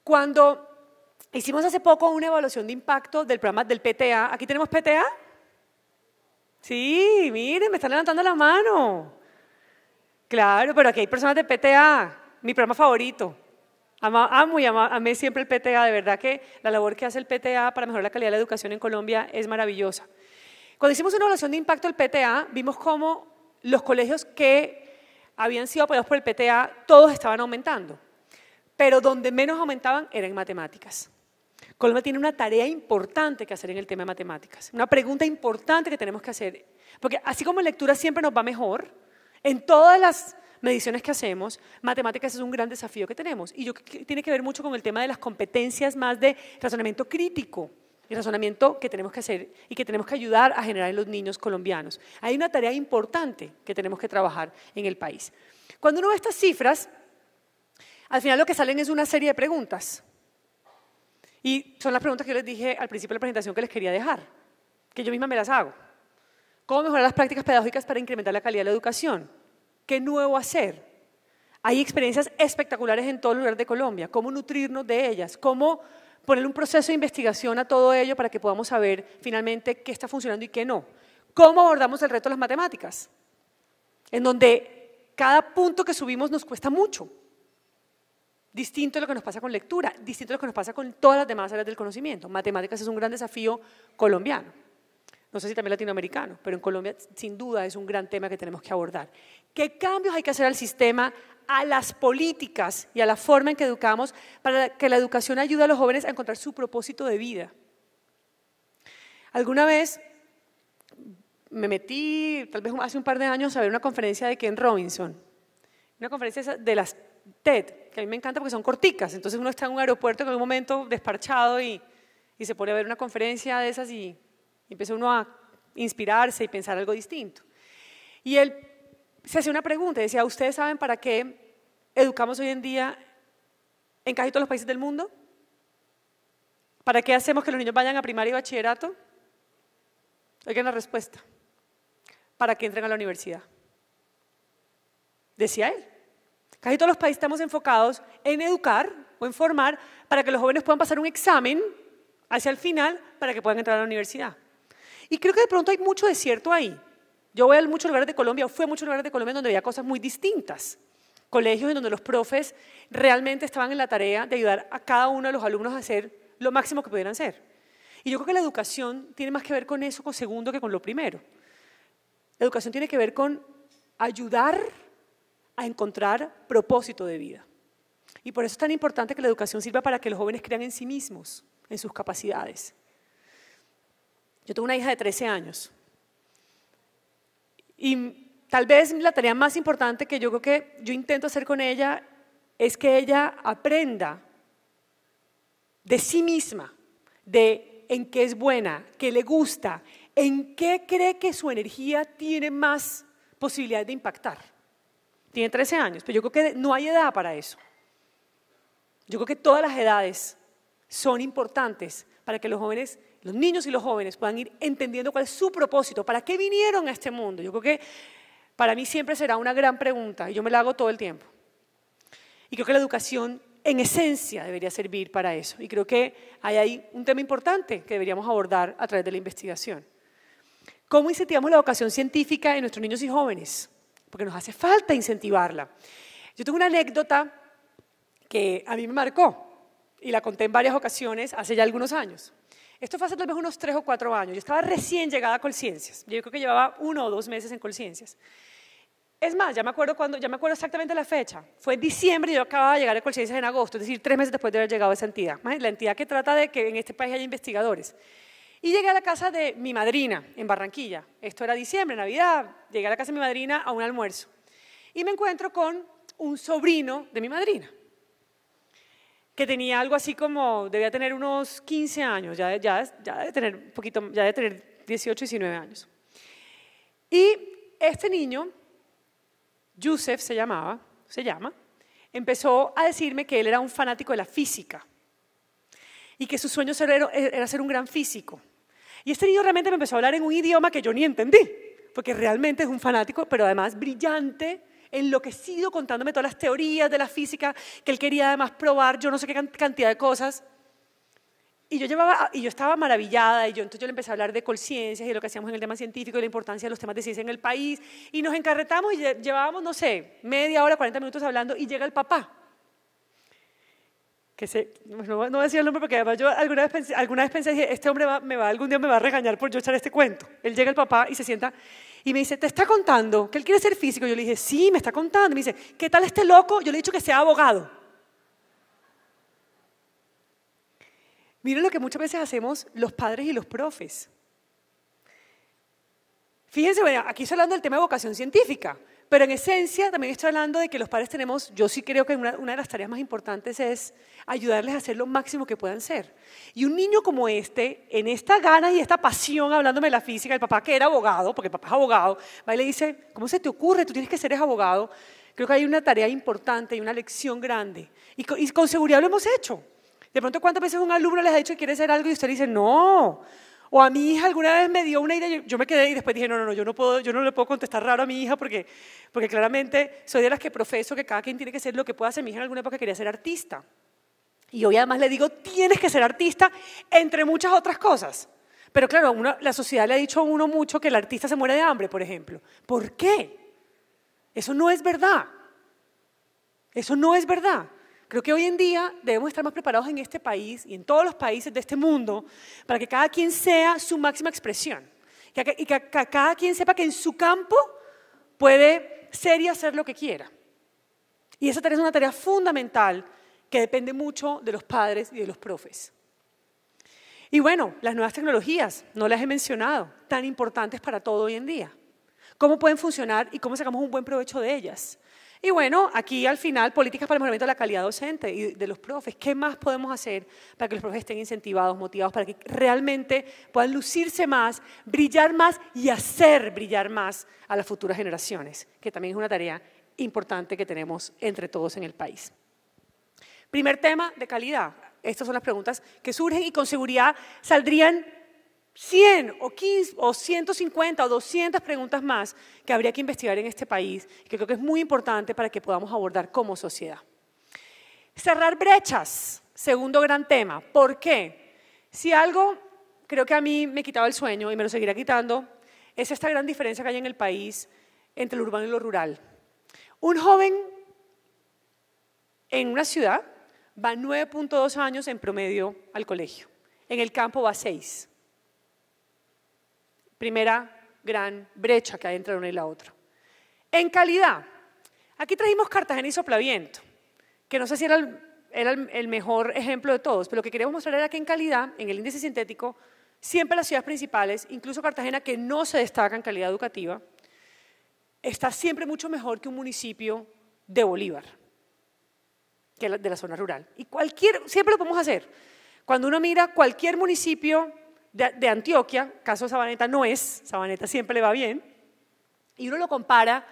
Cuando hicimos hace poco una evaluación de impacto del programa del PTA, ¿aquí tenemos PTA? Sí, miren, me están levantando la mano. Claro, pero aquí hay personas de PTA mi programa favorito. amo y amé siempre el PTA, de verdad que la labor que hace el PTA para mejorar la calidad de la educación en Colombia es maravillosa. Cuando hicimos una evaluación de impacto del PTA, vimos cómo los colegios que habían sido apoyados por el PTA, todos estaban aumentando, pero donde menos aumentaban era en matemáticas. Colombia tiene una tarea importante que hacer en el tema de matemáticas, una pregunta importante que tenemos que hacer, porque así como en lectura siempre nos va mejor, en todas las mediciones que hacemos, matemáticas es un gran desafío que tenemos. Y yo que tiene que ver mucho con el tema de las competencias más de razonamiento crítico y razonamiento que tenemos que hacer y que tenemos que ayudar a generar en los niños colombianos. Hay una tarea importante que tenemos que trabajar en el país. Cuando uno ve estas cifras, al final lo que salen es una serie de preguntas. Y son las preguntas que yo les dije al principio de la presentación que les quería dejar, que yo misma me las hago. ¿Cómo mejorar las prácticas pedagógicas para incrementar la calidad de la educación? ¿Qué nuevo hacer? Hay experiencias espectaculares en todo lugar de Colombia. ¿Cómo nutrirnos de ellas? ¿Cómo poner un proceso de investigación a todo ello para que podamos saber finalmente qué está funcionando y qué no? ¿Cómo abordamos el reto de las matemáticas? En donde cada punto que subimos nos cuesta mucho. Distinto a lo que nos pasa con lectura, distinto a lo que nos pasa con todas las demás áreas del conocimiento. Matemáticas es un gran desafío colombiano no sé si también latinoamericano, pero en Colombia sin duda es un gran tema que tenemos que abordar. ¿Qué cambios hay que hacer al sistema, a las políticas y a la forma en que educamos para que la educación ayude a los jóvenes a encontrar su propósito de vida? Alguna vez me metí, tal vez hace un par de años, a ver una conferencia de Ken Robinson, una conferencia de las TED, que a mí me encanta porque son corticas, entonces uno está en un aeropuerto en algún momento desparchado y, y se pone a ver una conferencia de esas y Empieza uno a inspirarse y pensar algo distinto. Y él se hace una pregunta, decía, ¿ustedes saben para qué educamos hoy en día en casi todos los países del mundo? ¿Para qué hacemos que los niños vayan a primaria y bachillerato? Oigan la respuesta. Para que entren a la universidad. Decía él. Casi todos los países estamos enfocados en educar o en formar para que los jóvenes puedan pasar un examen hacia el final para que puedan entrar a la universidad. Y creo que de pronto hay mucho desierto ahí. Yo voy a muchos lugares de Colombia, o fui a muchos lugares de Colombia donde había cosas muy distintas. Colegios en donde los profes realmente estaban en la tarea de ayudar a cada uno de los alumnos a hacer lo máximo que pudieran hacer. Y yo creo que la educación tiene más que ver con eso, con segundo, que con lo primero. La educación tiene que ver con ayudar a encontrar propósito de vida. Y por eso es tan importante que la educación sirva para que los jóvenes crean en sí mismos, en sus capacidades. Yo tengo una hija de 13 años. Y tal vez la tarea más importante que yo creo que yo intento hacer con ella es que ella aprenda de sí misma, de en qué es buena, qué le gusta, en qué cree que su energía tiene más posibilidad de impactar. Tiene 13 años, pero yo creo que no hay edad para eso. Yo creo que todas las edades son importantes para que los jóvenes los niños y los jóvenes puedan ir entendiendo cuál es su propósito, para qué vinieron a este mundo. Yo creo que para mí siempre será una gran pregunta y yo me la hago todo el tiempo. Y creo que la educación en esencia debería servir para eso. Y creo que hay ahí un tema importante que deberíamos abordar a través de la investigación. ¿Cómo incentivamos la educación científica en nuestros niños y jóvenes? Porque nos hace falta incentivarla. Yo tengo una anécdota que a mí me marcó y la conté en varias ocasiones hace ya algunos años. Esto fue hace tal vez unos tres o cuatro años. Yo estaba recién llegada a Colciencias. Yo creo que llevaba uno o dos meses en Colciencias. Es más, ya me acuerdo cuando, ya me acuerdo exactamente la fecha. Fue en diciembre y yo acababa de llegar a Colciencias en agosto, es decir, tres meses después de haber llegado a esa entidad. La entidad que trata de que en este país haya investigadores. Y llegué a la casa de mi madrina en Barranquilla. Esto era diciembre, Navidad. Llegué a la casa de mi madrina a un almuerzo. Y me encuentro con un sobrino de mi madrina que tenía algo así como, debía tener unos 15 años, ya, ya, ya de tener un poquito, ya de tener 18, 19 años. Y este niño, Yusef se llamaba, se llama, empezó a decirme que él era un fanático de la física y que su sueño era ser un gran físico. Y este niño realmente me empezó a hablar en un idioma que yo ni entendí, porque realmente es un fanático, pero además brillante enloquecido contándome todas las teorías de la física que él quería además probar, yo no sé qué cantidad de cosas. Y yo, estaba maravillada, y yo, entonces yo le empecé a hablar de conciencias y de lo que hacíamos en el tema científico y la importancia de los temas de ciencia en el país. Y nos encarretamos y llevábamos, no sé, media hora, 40 minutos hablando, y llega el papá que se, pues no, no el nombre porque además yo alguna vez pensé, dije, este hombre va, me algún día me va a regañar por yo echar este cuento. Él llega el papá y se sienta y me dice, ¿te está contando que él quiere ser físico? Yo le dije, sí, me está contando. Me dice, ¿qué tal este loco? Yo le he dicho que sea abogado. Miren lo que muchas veces hacemos los padres y los profes. Fíjense, aquí estoy hablando del tema de vocación científica, pero en esencia también estoy hablando de que los padres tenemos, yo sí creo que una, de las tareas más importantes es ayudarles a hacer lo máximo que puedan ser. Y un niño como este, en esta gana y esta pasión, hablándome de la física, el papá que era abogado, porque papá es abogado, va y le dice, ¿cómo se te ocurre? Tú tienes que ser abogado. Creo que hay una tarea importante y una lección grande. Y con, seguridad lo hemos hecho. De pronto, ¿cuántas veces un alumno les ha dicho que quiere ser algo y usted le dice, no, o a mi hija alguna vez me dio una idea, yo me quedé y después dije, no, no, no, yo no, le puedo contestar raro a mi hija porque, porque claramente soy de las que profeso que cada quien tiene que ser lo que pueda ser. Mi hija en alguna época quería ser artista. Y hoy además le digo, tienes que ser artista, entre muchas otras cosas. Pero claro, la sociedad le ha dicho a uno mucho que el artista se muere de hambre, por ejemplo. ¿Por qué? Eso no es verdad. Eso no es verdad. Creo que hoy en día debemos estar más preparados en este país y en todos los países de este mundo para que cada quien sea su máxima expresión y que cada quien sepa que en su campo puede ser y hacer lo que quiera. Y esa tarea es una tarea fundamental que depende mucho de los padres y de los profes. Y bueno, las nuevas tecnologías, no las he mencionado, tan importantes para todo hoy en día. ¿Cómo pueden funcionar y cómo sacamos un buen provecho de ellas? Y bueno, aquí al final, políticas para el mejoramiento de la calidad docente y de los profes. ¿Qué más podemos hacer para que los profes estén incentivados, motivados, para que realmente puedan lucirse más, brillar más y hacer brillar más a las futuras generaciones? Que también es una tarea importante que tenemos entre todos en el país. Primer tema de calidad. Estas son las preguntas que surgen y con seguridad saldrían 100 o 150 o 200 preguntas más que habría que investigar en este país, que creo que es muy importante para que podamos abordar como sociedad. Cerrar brechas, segundo gran tema. ¿Por qué? Si algo creo que a mí me quitaba el sueño y me lo seguirá quitando, es esta gran diferencia que hay en el país entre lo urbano y lo rural. Un joven en una ciudad va 9.2 años en promedio al colegio, en el campo va 6. Primera gran brecha que hay entre una y la otra. En calidad, aquí trajimos Cartagena y Soplaviento, que no sé si era el, mejor ejemplo de todos, pero lo que queríamos mostrar era que en calidad, en el índice sintético, siempre las ciudades principales, incluso Cartagena, que no se destaca en calidad educativa, está siempre mucho mejor que un municipio de Bolívar, que de la zona rural. Y cualquier, siempre lo podemos hacer. Cuando uno mira cualquier municipio de, Antioquia, caso Sabaneta no es, Sabaneta siempre le va bien, y uno lo compara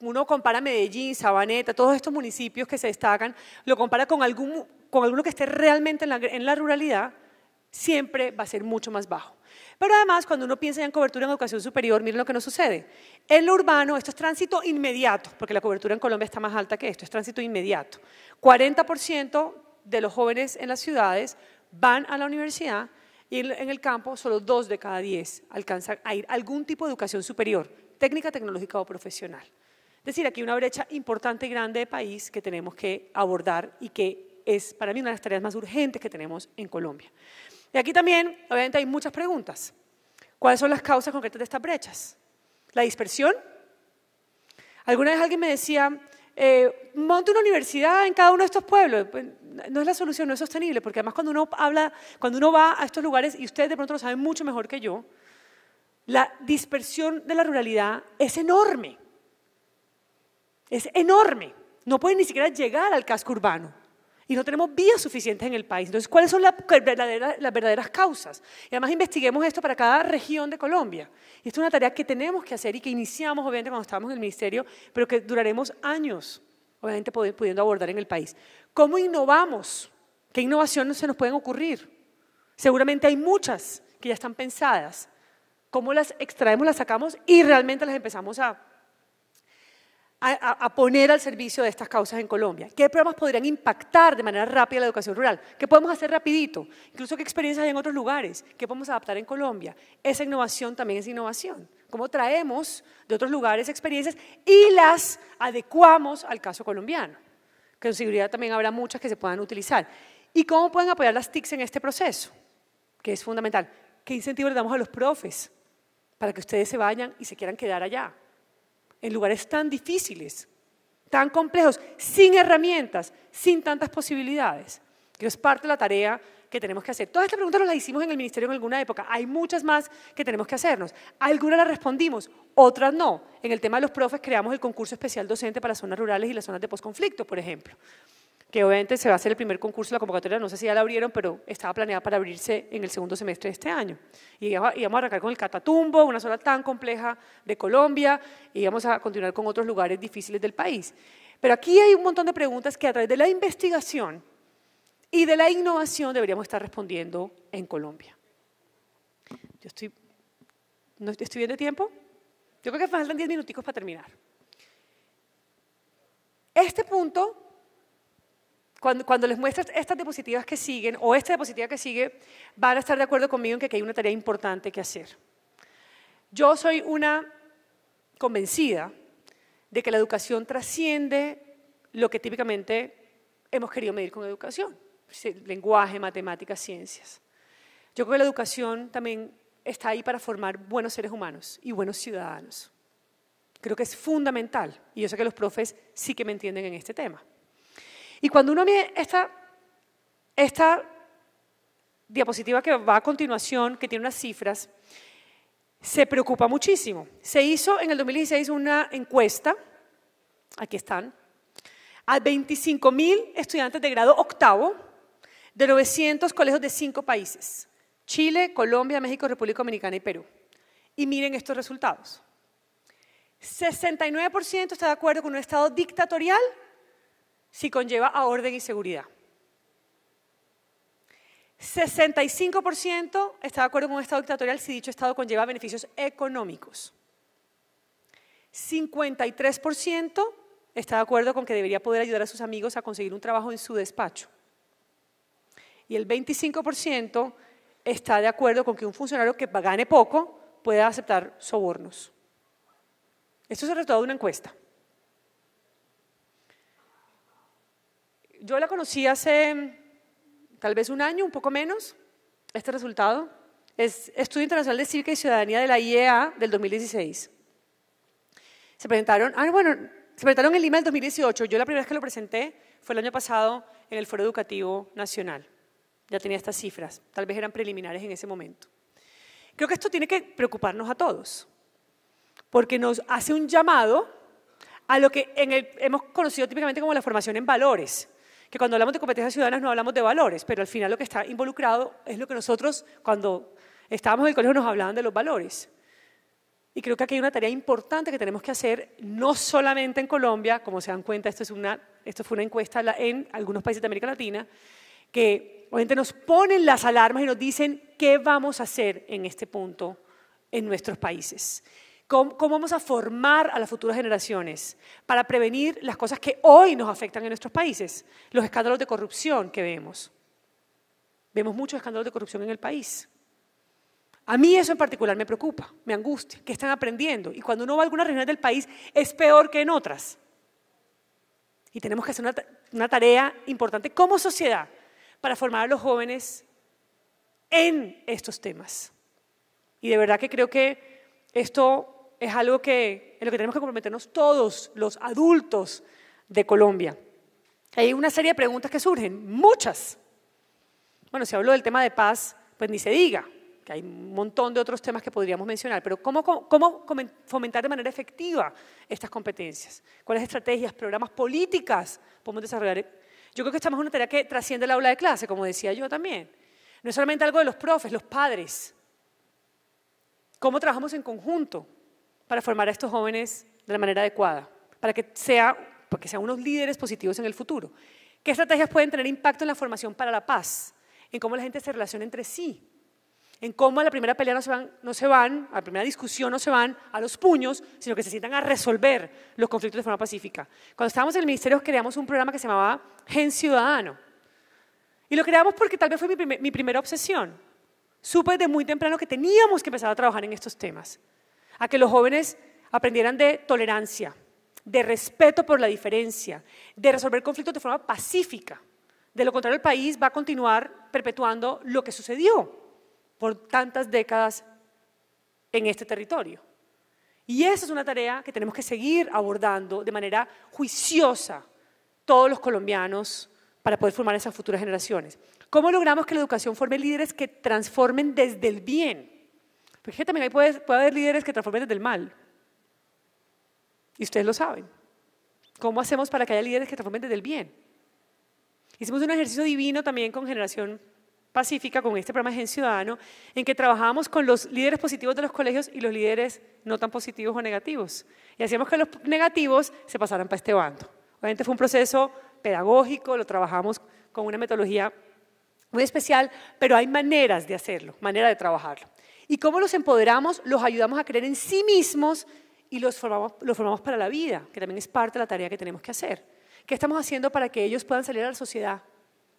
uno compara Medellín, Sabaneta, todos estos municipios que se destacan, lo compara con, alguno que esté realmente en la, en la, ruralidad, siempre va a ser mucho más bajo. Pero además, cuando uno piensa en cobertura en educación superior, miren lo que nos sucede. En lo urbano, esto es tránsito inmediato, porque la cobertura en Colombia está más alta que esto, es tránsito inmediato. 40% de los jóvenes en las ciudades van a la universidad y en el campo, solo dos de cada diez alcanzan a ir a algún tipo de educación superior, técnica, tecnológica o profesional. Es decir, aquí hay una brecha importante y grande de país que tenemos que abordar y que es para mí una de las tareas más urgentes que tenemos en Colombia. Y aquí también, obviamente, hay muchas preguntas. ¿Cuáles son las causas concretas de estas brechas? ¿La dispersión? Alguna vez alguien me decía, eh, monte una universidad en cada uno de estos pueblos. Pues, no es la solución, no es sostenible, porque además cuando uno cuando uno va a estos lugares, y ustedes de pronto lo saben mucho mejor que yo, la dispersión de la ruralidad es enorme. Es enorme. No pueden ni siquiera llegar al casco urbano. Y no tenemos vías suficientes en el país. Entonces, ¿cuáles son las verdaderas, causas? Y además investiguemos esto para cada región de Colombia. Y esto es una tarea que tenemos que hacer y que iniciamos, obviamente, cuando estábamos en el ministerio, pero que duraremos años obviamente pudiendo abordar en el país. ¿Cómo innovamos? ¿Qué innovaciones se nos pueden ocurrir? Seguramente hay muchas que ya están pensadas. ¿Cómo las extraemos, las sacamos y realmente las empezamos a, a, poner al servicio de estas causas en Colombia? ¿Qué programas podrían impactar de manera rápida la educación rural? ¿Qué podemos hacer rapidito? Incluso qué experiencias hay en otros lugares. ¿Qué podemos adaptar en Colombia? Esa innovación también es innovación cómo traemos de otros lugares experiencias y las adecuamos al caso colombiano, que en seguridad también habrá muchas que se puedan utilizar. ¿Y cómo pueden apoyar las TICs en este proceso? Que es fundamental. ¿Qué incentivos le damos a los profes para que ustedes se vayan y se quieran quedar allá? En lugares tan difíciles, tan complejos, sin herramientas, sin tantas posibilidades. Que es parte de la tarea que tenemos que hacer. Todas estas preguntas las hicimos en el ministerio en alguna época. Hay muchas más que tenemos que hacernos. Algunas las respondimos, otras no. En el tema de los profes creamos el concurso especial docente para zonas rurales y las zonas de posconflicto, por ejemplo que obviamente se va a hacer el primer concurso de la convocatoria, no sé si ya la abrieron, pero estaba planeada para abrirse en el segundo semestre de este año. Y íbamos a arrancar con el Catatumbo, una zona tan compleja de Colombia, y íbamos a continuar con otros lugares difíciles del país. Pero aquí hay un montón de preguntas que a través de la investigación y de la innovación deberíamos estar respondiendo en Colombia. Yo estoy, ¿no estoy bien de tiempo? Yo creo que faltan 10 minuticos para terminar. Este punto, cuando, les muestro estas diapositivas que siguen, o esta diapositiva que sigue, van a estar de acuerdo conmigo en que hay una tarea importante que hacer. Yo soy una convencida de que la educación trasciende lo que típicamente hemos querido medir con educación lenguaje, matemáticas, ciencias. Yo creo que la educación también está ahí para formar buenos seres humanos y buenos ciudadanos. Creo que es fundamental, y yo sé que los profes sí que me entienden en este tema. Y cuando uno ve esta, esta diapositiva que va a continuación, que tiene unas cifras, se preocupa muchísimo. Se hizo en el 2016 una encuesta, aquí están, a 25.000 estudiantes de grado octavo de 900 colegios de cinco países, Chile, Colombia, México, República Dominicana y Perú. Y miren estos resultados. 69% está de acuerdo con un Estado dictatorial si conlleva a orden y seguridad. 65% está de acuerdo con un Estado dictatorial si dicho Estado conlleva beneficios económicos. 53% está de acuerdo con que debería poder ayudar a sus amigos a conseguir un trabajo en su despacho y el 25% está de acuerdo con que un funcionario que gane poco pueda aceptar sobornos. Esto es el resultado de una encuesta. Yo la conocí hace mm, tal vez un año, un poco menos, este resultado. Es Estudio Internacional de Cívica y Ciudadanía de la IEA del 2016. Se presentaron, ah, bueno, se presentaron en Lima el 2018. Yo la primera vez que lo presenté fue el año pasado en el Foro Educativo Nacional. Ya tenía estas cifras, tal vez eran preliminares en ese momento. Creo que esto tiene que preocuparnos a todos, porque nos hace un llamado a lo que hemos conocido típicamente como la formación en valores, que cuando hablamos de competencias ciudadanas no hablamos de valores, pero al final lo que está involucrado es lo que nosotros cuando estábamos en el colegio nos hablaban de los valores. Y creo que aquí hay una tarea importante que tenemos que hacer, no solamente en Colombia, como se dan cuenta, es esto fue una encuesta en algunos países de América Latina, que obviamente nos ponen las alarmas y nos dicen qué vamos a hacer en este punto en nuestros países. ¿Cómo, vamos a formar a las futuras generaciones para prevenir las cosas que hoy nos afectan en nuestros países? Los escándalos de corrupción que vemos. Vemos muchos escándalos de corrupción en el país. A mí eso en particular me preocupa, me angustia. ¿Qué están aprendiendo? Y cuando uno va a algunas regiones del país es peor que en otras. Y tenemos que hacer una tarea importante como sociedad para formar a los jóvenes en estos temas. Y de verdad que creo que esto es algo que, en lo que tenemos que comprometernos todos los adultos de Colombia. Hay una serie de preguntas que surgen, muchas. Bueno, si hablo del tema de paz, pues ni se diga, que hay un montón de otros temas que podríamos mencionar, pero ¿cómo, cómo fomentar de manera efectiva estas competencias? ¿Cuáles estrategias, programas, políticas podemos desarrollar yo creo que estamos en una tarea que trasciende el aula de clase, como decía yo también. No es solamente algo de los profes, los padres. ¿Cómo trabajamos en conjunto para formar a estos jóvenes de la manera adecuada? Para que, sea, para que sean unos líderes positivos en el futuro. ¿Qué estrategias pueden tener impacto en la formación para la paz? En cómo la gente se relaciona entre sí, en cómo a la primera pelea no se, van, a la primera discusión no se van a los puños, sino que se sientan a resolver los conflictos de forma pacífica. Cuando estábamos en el ministerio creamos un programa que se llamaba Gen Ciudadano. Y lo creamos porque tal vez fue mi, primera obsesión. Supe de muy temprano que teníamos que empezar a trabajar en estos temas, a que los jóvenes aprendieran de tolerancia, de respeto por la diferencia, de resolver conflictos de forma pacífica. De lo contrario, el país va a continuar perpetuando lo que sucedió por tantas décadas en este territorio. Y esa es una tarea que tenemos que seguir abordando de manera juiciosa todos los colombianos para poder formar esas futuras generaciones. ¿Cómo logramos que la educación forme líderes que transformen desde el bien? Porque también puede, puede haber líderes que transformen desde el mal. Y ustedes lo saben. ¿Cómo hacemos para que haya líderes que transformen desde el bien? Hicimos un ejercicio divino también con Generación Pacífica con este programa Gen Ciudadano, en que trabajábamos con los líderes positivos de los colegios y los líderes no tan positivos o negativos. Y hacíamos que los negativos se pasaran para este bando. Obviamente fue un proceso pedagógico, lo trabajamos con una metodología muy especial, pero hay maneras de hacerlo, maneras de trabajarlo. ¿Y cómo los empoderamos? Los ayudamos a creer en sí mismos y los formamos para la vida, que también es parte de la tarea que tenemos que hacer. ¿Qué estamos haciendo para que ellos puedan salir a la sociedad?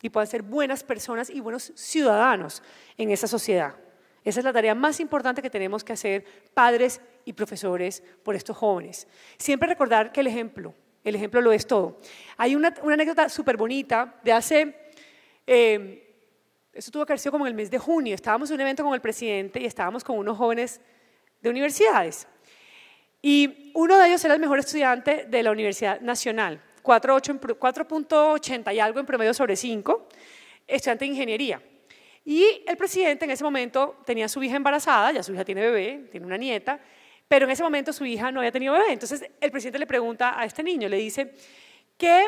y puedan ser buenas personas y buenos ciudadanos en esa sociedad. Esa es la tarea más importante que tenemos que hacer padres y profesores por estos jóvenes. Siempre recordar que el ejemplo, el ejemplo lo es todo. Hay una, anécdota súper bonita de hace, eh, Eso tuvo que haber como en el mes de junio, estábamos en un evento con el presidente y estábamos con unos jóvenes de universidades. Y uno de ellos era el mejor estudiante de la Universidad Nacional. 4.80 y algo en promedio sobre 5, estudiante de ingeniería. Y el presidente en ese momento tenía a su hija embarazada, ya su hija tiene bebé, tiene una nieta, pero en ese momento su hija no había tenido bebé. Entonces el presidente le pregunta a este niño, le dice, ¿qué,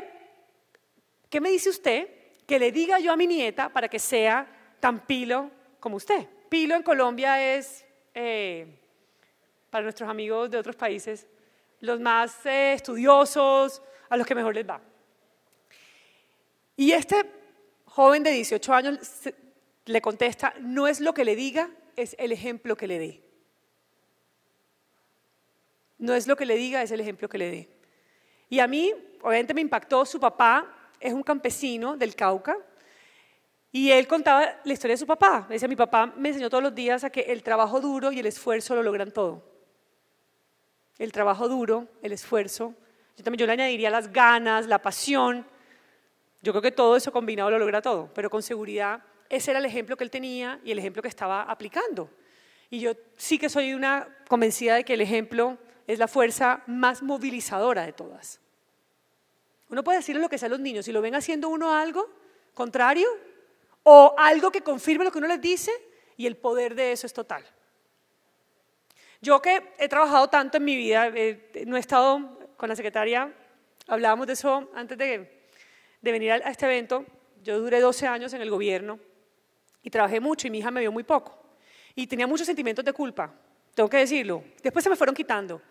qué me dice usted que le diga yo a mi nieta para que sea tan pilo como usted? Pilo en Colombia es, eh, para nuestros amigos de otros países, los más eh, estudiosos, a los que mejor les va. Y este joven de 18 años le contesta, no es lo que le diga, es el ejemplo que le dé. No es lo que le diga, es el ejemplo que le dé. Y a mí, obviamente me impactó, su papá es un campesino del Cauca, y él contaba la historia de su papá. Me decía, mi papá me enseñó todos los días a que el trabajo duro y el esfuerzo lo logran todo. El trabajo duro, el esfuerzo, yo también yo le añadiría las ganas, la pasión. Yo creo que todo eso combinado lo logra todo, pero con seguridad ese era el ejemplo que él tenía y el ejemplo que estaba aplicando. Y yo sí que soy una convencida de que el ejemplo es la fuerza más movilizadora de todas. Uno puede decirle lo que sea a los niños, si lo ven haciendo uno algo contrario o algo que confirme lo que uno les dice y el poder de eso es total. Yo que he trabajado tanto en mi vida, eh, no he estado con la secretaria, hablábamos de eso antes de, venir a, este evento. Yo duré 12 años en el gobierno y trabajé mucho y mi hija me vio muy poco. Y tenía muchos sentimientos de culpa, tengo que decirlo. Después se me fueron quitando.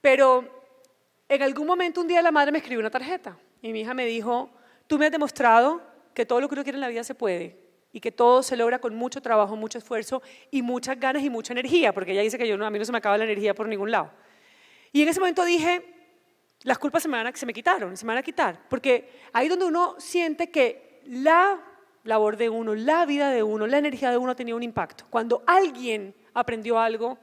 Pero en algún momento un día la madre me escribió una tarjeta y mi hija me dijo, tú me has demostrado que todo lo que uno quiere en la vida se puede y que todo se logra con mucho trabajo, mucho esfuerzo y muchas ganas y mucha energía, porque ella dice que yo, a mí no se me acaba la energía por ningún lado. Y en ese momento dije, las culpas se me, van se me quitaron, se me van a quitar. Porque ahí donde uno siente que la labor de uno, la vida de uno, la energía de uno tenía un impacto. Cuando alguien aprendió algo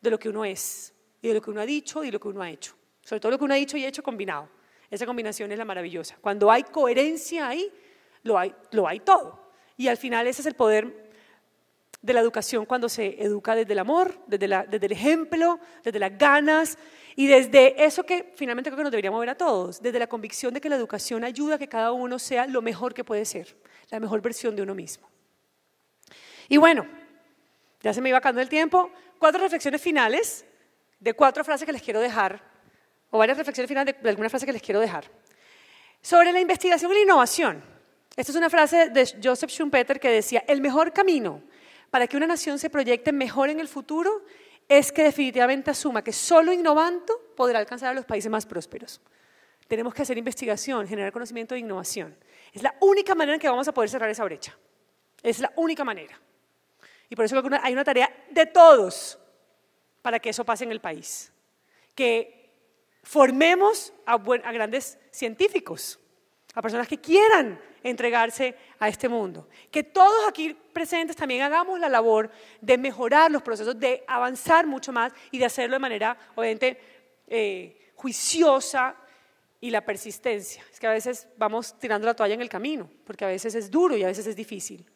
de lo que uno es, y de lo que uno ha dicho y de lo que uno ha hecho. Sobre todo lo que uno ha dicho y hecho combinado. Esa combinación es la maravillosa. Cuando hay coherencia ahí, lo hay, lo hay todo. Y al final ese es el poder de la educación cuando se educa desde el amor, desde, el ejemplo, desde las ganas y desde eso que finalmente creo que nos debería mover a todos, desde la convicción de que la educación ayuda a que cada uno sea lo mejor que puede ser, la mejor versión de uno mismo. Y bueno, ya se me iba acabando el tiempo, cuatro reflexiones finales de cuatro frases que les quiero dejar, o varias reflexiones finales de, alguna frase que les quiero dejar. Sobre la investigación y la innovación. Esta es una frase de Joseph Schumpeter que decía, el mejor camino para que una nación se proyecte mejor en el futuro es que definitivamente asuma que solo innovando podrá alcanzar a los países más prósperos. Tenemos que hacer investigación, generar conocimiento e innovación. Es la única manera en que vamos a poder cerrar esa brecha. Es la única manera. Y por eso hay una tarea de todos para que eso pase en el país. Que formemos a, a grandes científicos, a personas que quieran entregarse a este mundo. Que todos aquí presentes también hagamos la labor de mejorar los procesos, de avanzar mucho más y de hacerlo de manera, obviamente, eh, juiciosa y la persistencia. Es que a veces vamos tirando la toalla en el camino, porque a veces es duro y a veces es difícil.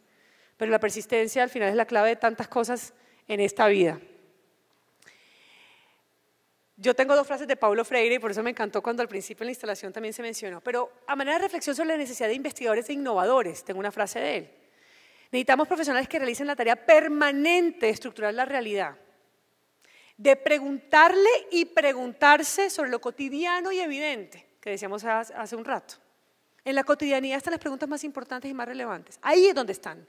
Pero la persistencia al final es la clave de tantas cosas en esta vida. Yo tengo dos frases de Paulo Freire y por eso me encantó cuando al principio en la instalación también se mencionó. Pero a manera de reflexión sobre la necesidad de investigadores e innovadores, tengo una frase de él. Necesitamos profesionales que realicen la tarea permanente de estructurar la realidad, de preguntarle y preguntarse sobre lo cotidiano y evidente, que decíamos hace un rato. En la cotidianidad están las preguntas más importantes y más relevantes. Ahí es donde están.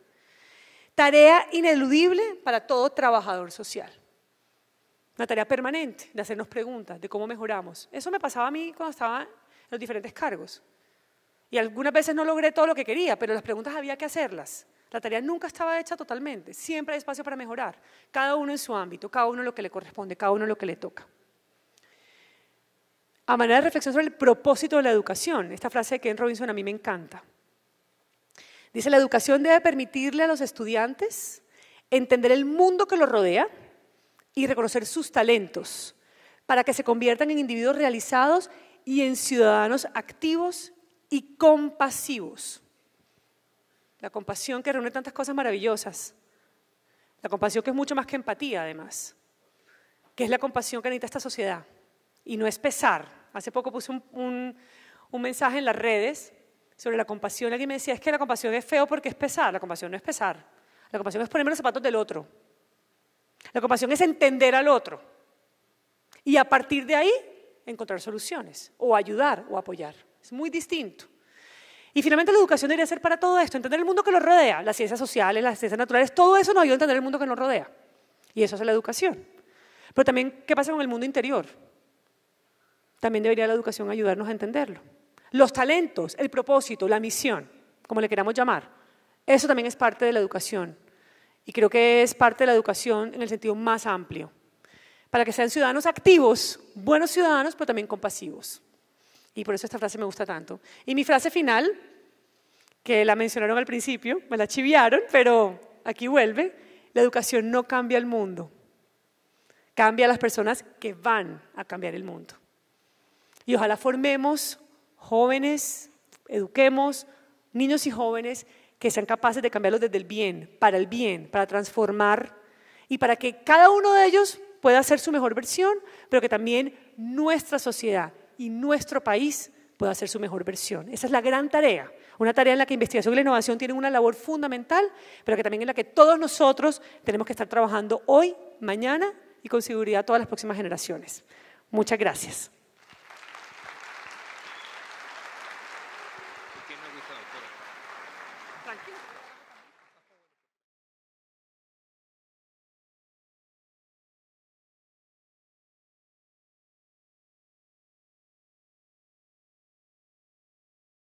Tarea ineludible para todo trabajador social. Una tarea permanente de hacernos preguntas de cómo mejoramos. Eso me pasaba a mí cuando estaba en los diferentes cargos. Y algunas veces no logré todo lo que quería, pero las preguntas había que hacerlas. La tarea nunca estaba hecha totalmente. Siempre hay espacio para mejorar. Cada uno en su ámbito, cada uno en lo que le corresponde, cada uno lo que le toca. A manera de reflexión sobre el propósito de la educación, esta frase de Ken Robinson a mí me encanta. Dice, la educación debe permitirle a los estudiantes entender el mundo que los rodea y reconocer sus talentos para que se conviertan en individuos realizados y en ciudadanos activos y compasivos. La compasión que reúne tantas cosas maravillosas. La compasión que es mucho más que empatía, además. Que es la compasión que necesita esta sociedad. Y no es pesar. Hace poco puse un, mensaje en las redes sobre la compasión. Alguien me decía, es que la compasión es feo porque es pesar. La compasión no es pesar. La compasión es ponerme los zapatos del otro. La compasión es entender al otro y a partir de ahí encontrar soluciones o ayudar o apoyar. Es muy distinto. Y finalmente la educación debería ser para todo esto, entender el mundo que nos rodea, las ciencias sociales, las ciencias naturales, todo eso nos ayuda a entender el mundo que nos rodea. Y eso es la educación. Pero también, ¿qué pasa con el mundo interior? También debería la educación ayudarnos a entenderlo. Los talentos, el propósito, la misión, como le queramos llamar, eso también es parte de la educación y creo que es parte de la educación en el sentido más amplio, para que sean ciudadanos activos, buenos ciudadanos, pero también compasivos. Y por eso esta frase me gusta tanto. Y mi frase final, que la mencionaron al principio, me la chiviaron, pero aquí vuelve, la educación no cambia el mundo, cambia a las personas que van a cambiar el mundo. Y ojalá formemos jóvenes, eduquemos niños y jóvenes que sean capaces de cambiarlos desde el bien, para el bien, para transformar y para que cada uno de ellos pueda ser su mejor versión, pero que también nuestra sociedad y nuestro país pueda ser su mejor versión. Esa es la gran tarea, una tarea en la que investigación y la innovación tienen una labor fundamental, pero que también en la que todos nosotros tenemos que estar trabajando hoy, mañana y con seguridad todas las próximas generaciones. Muchas gracias.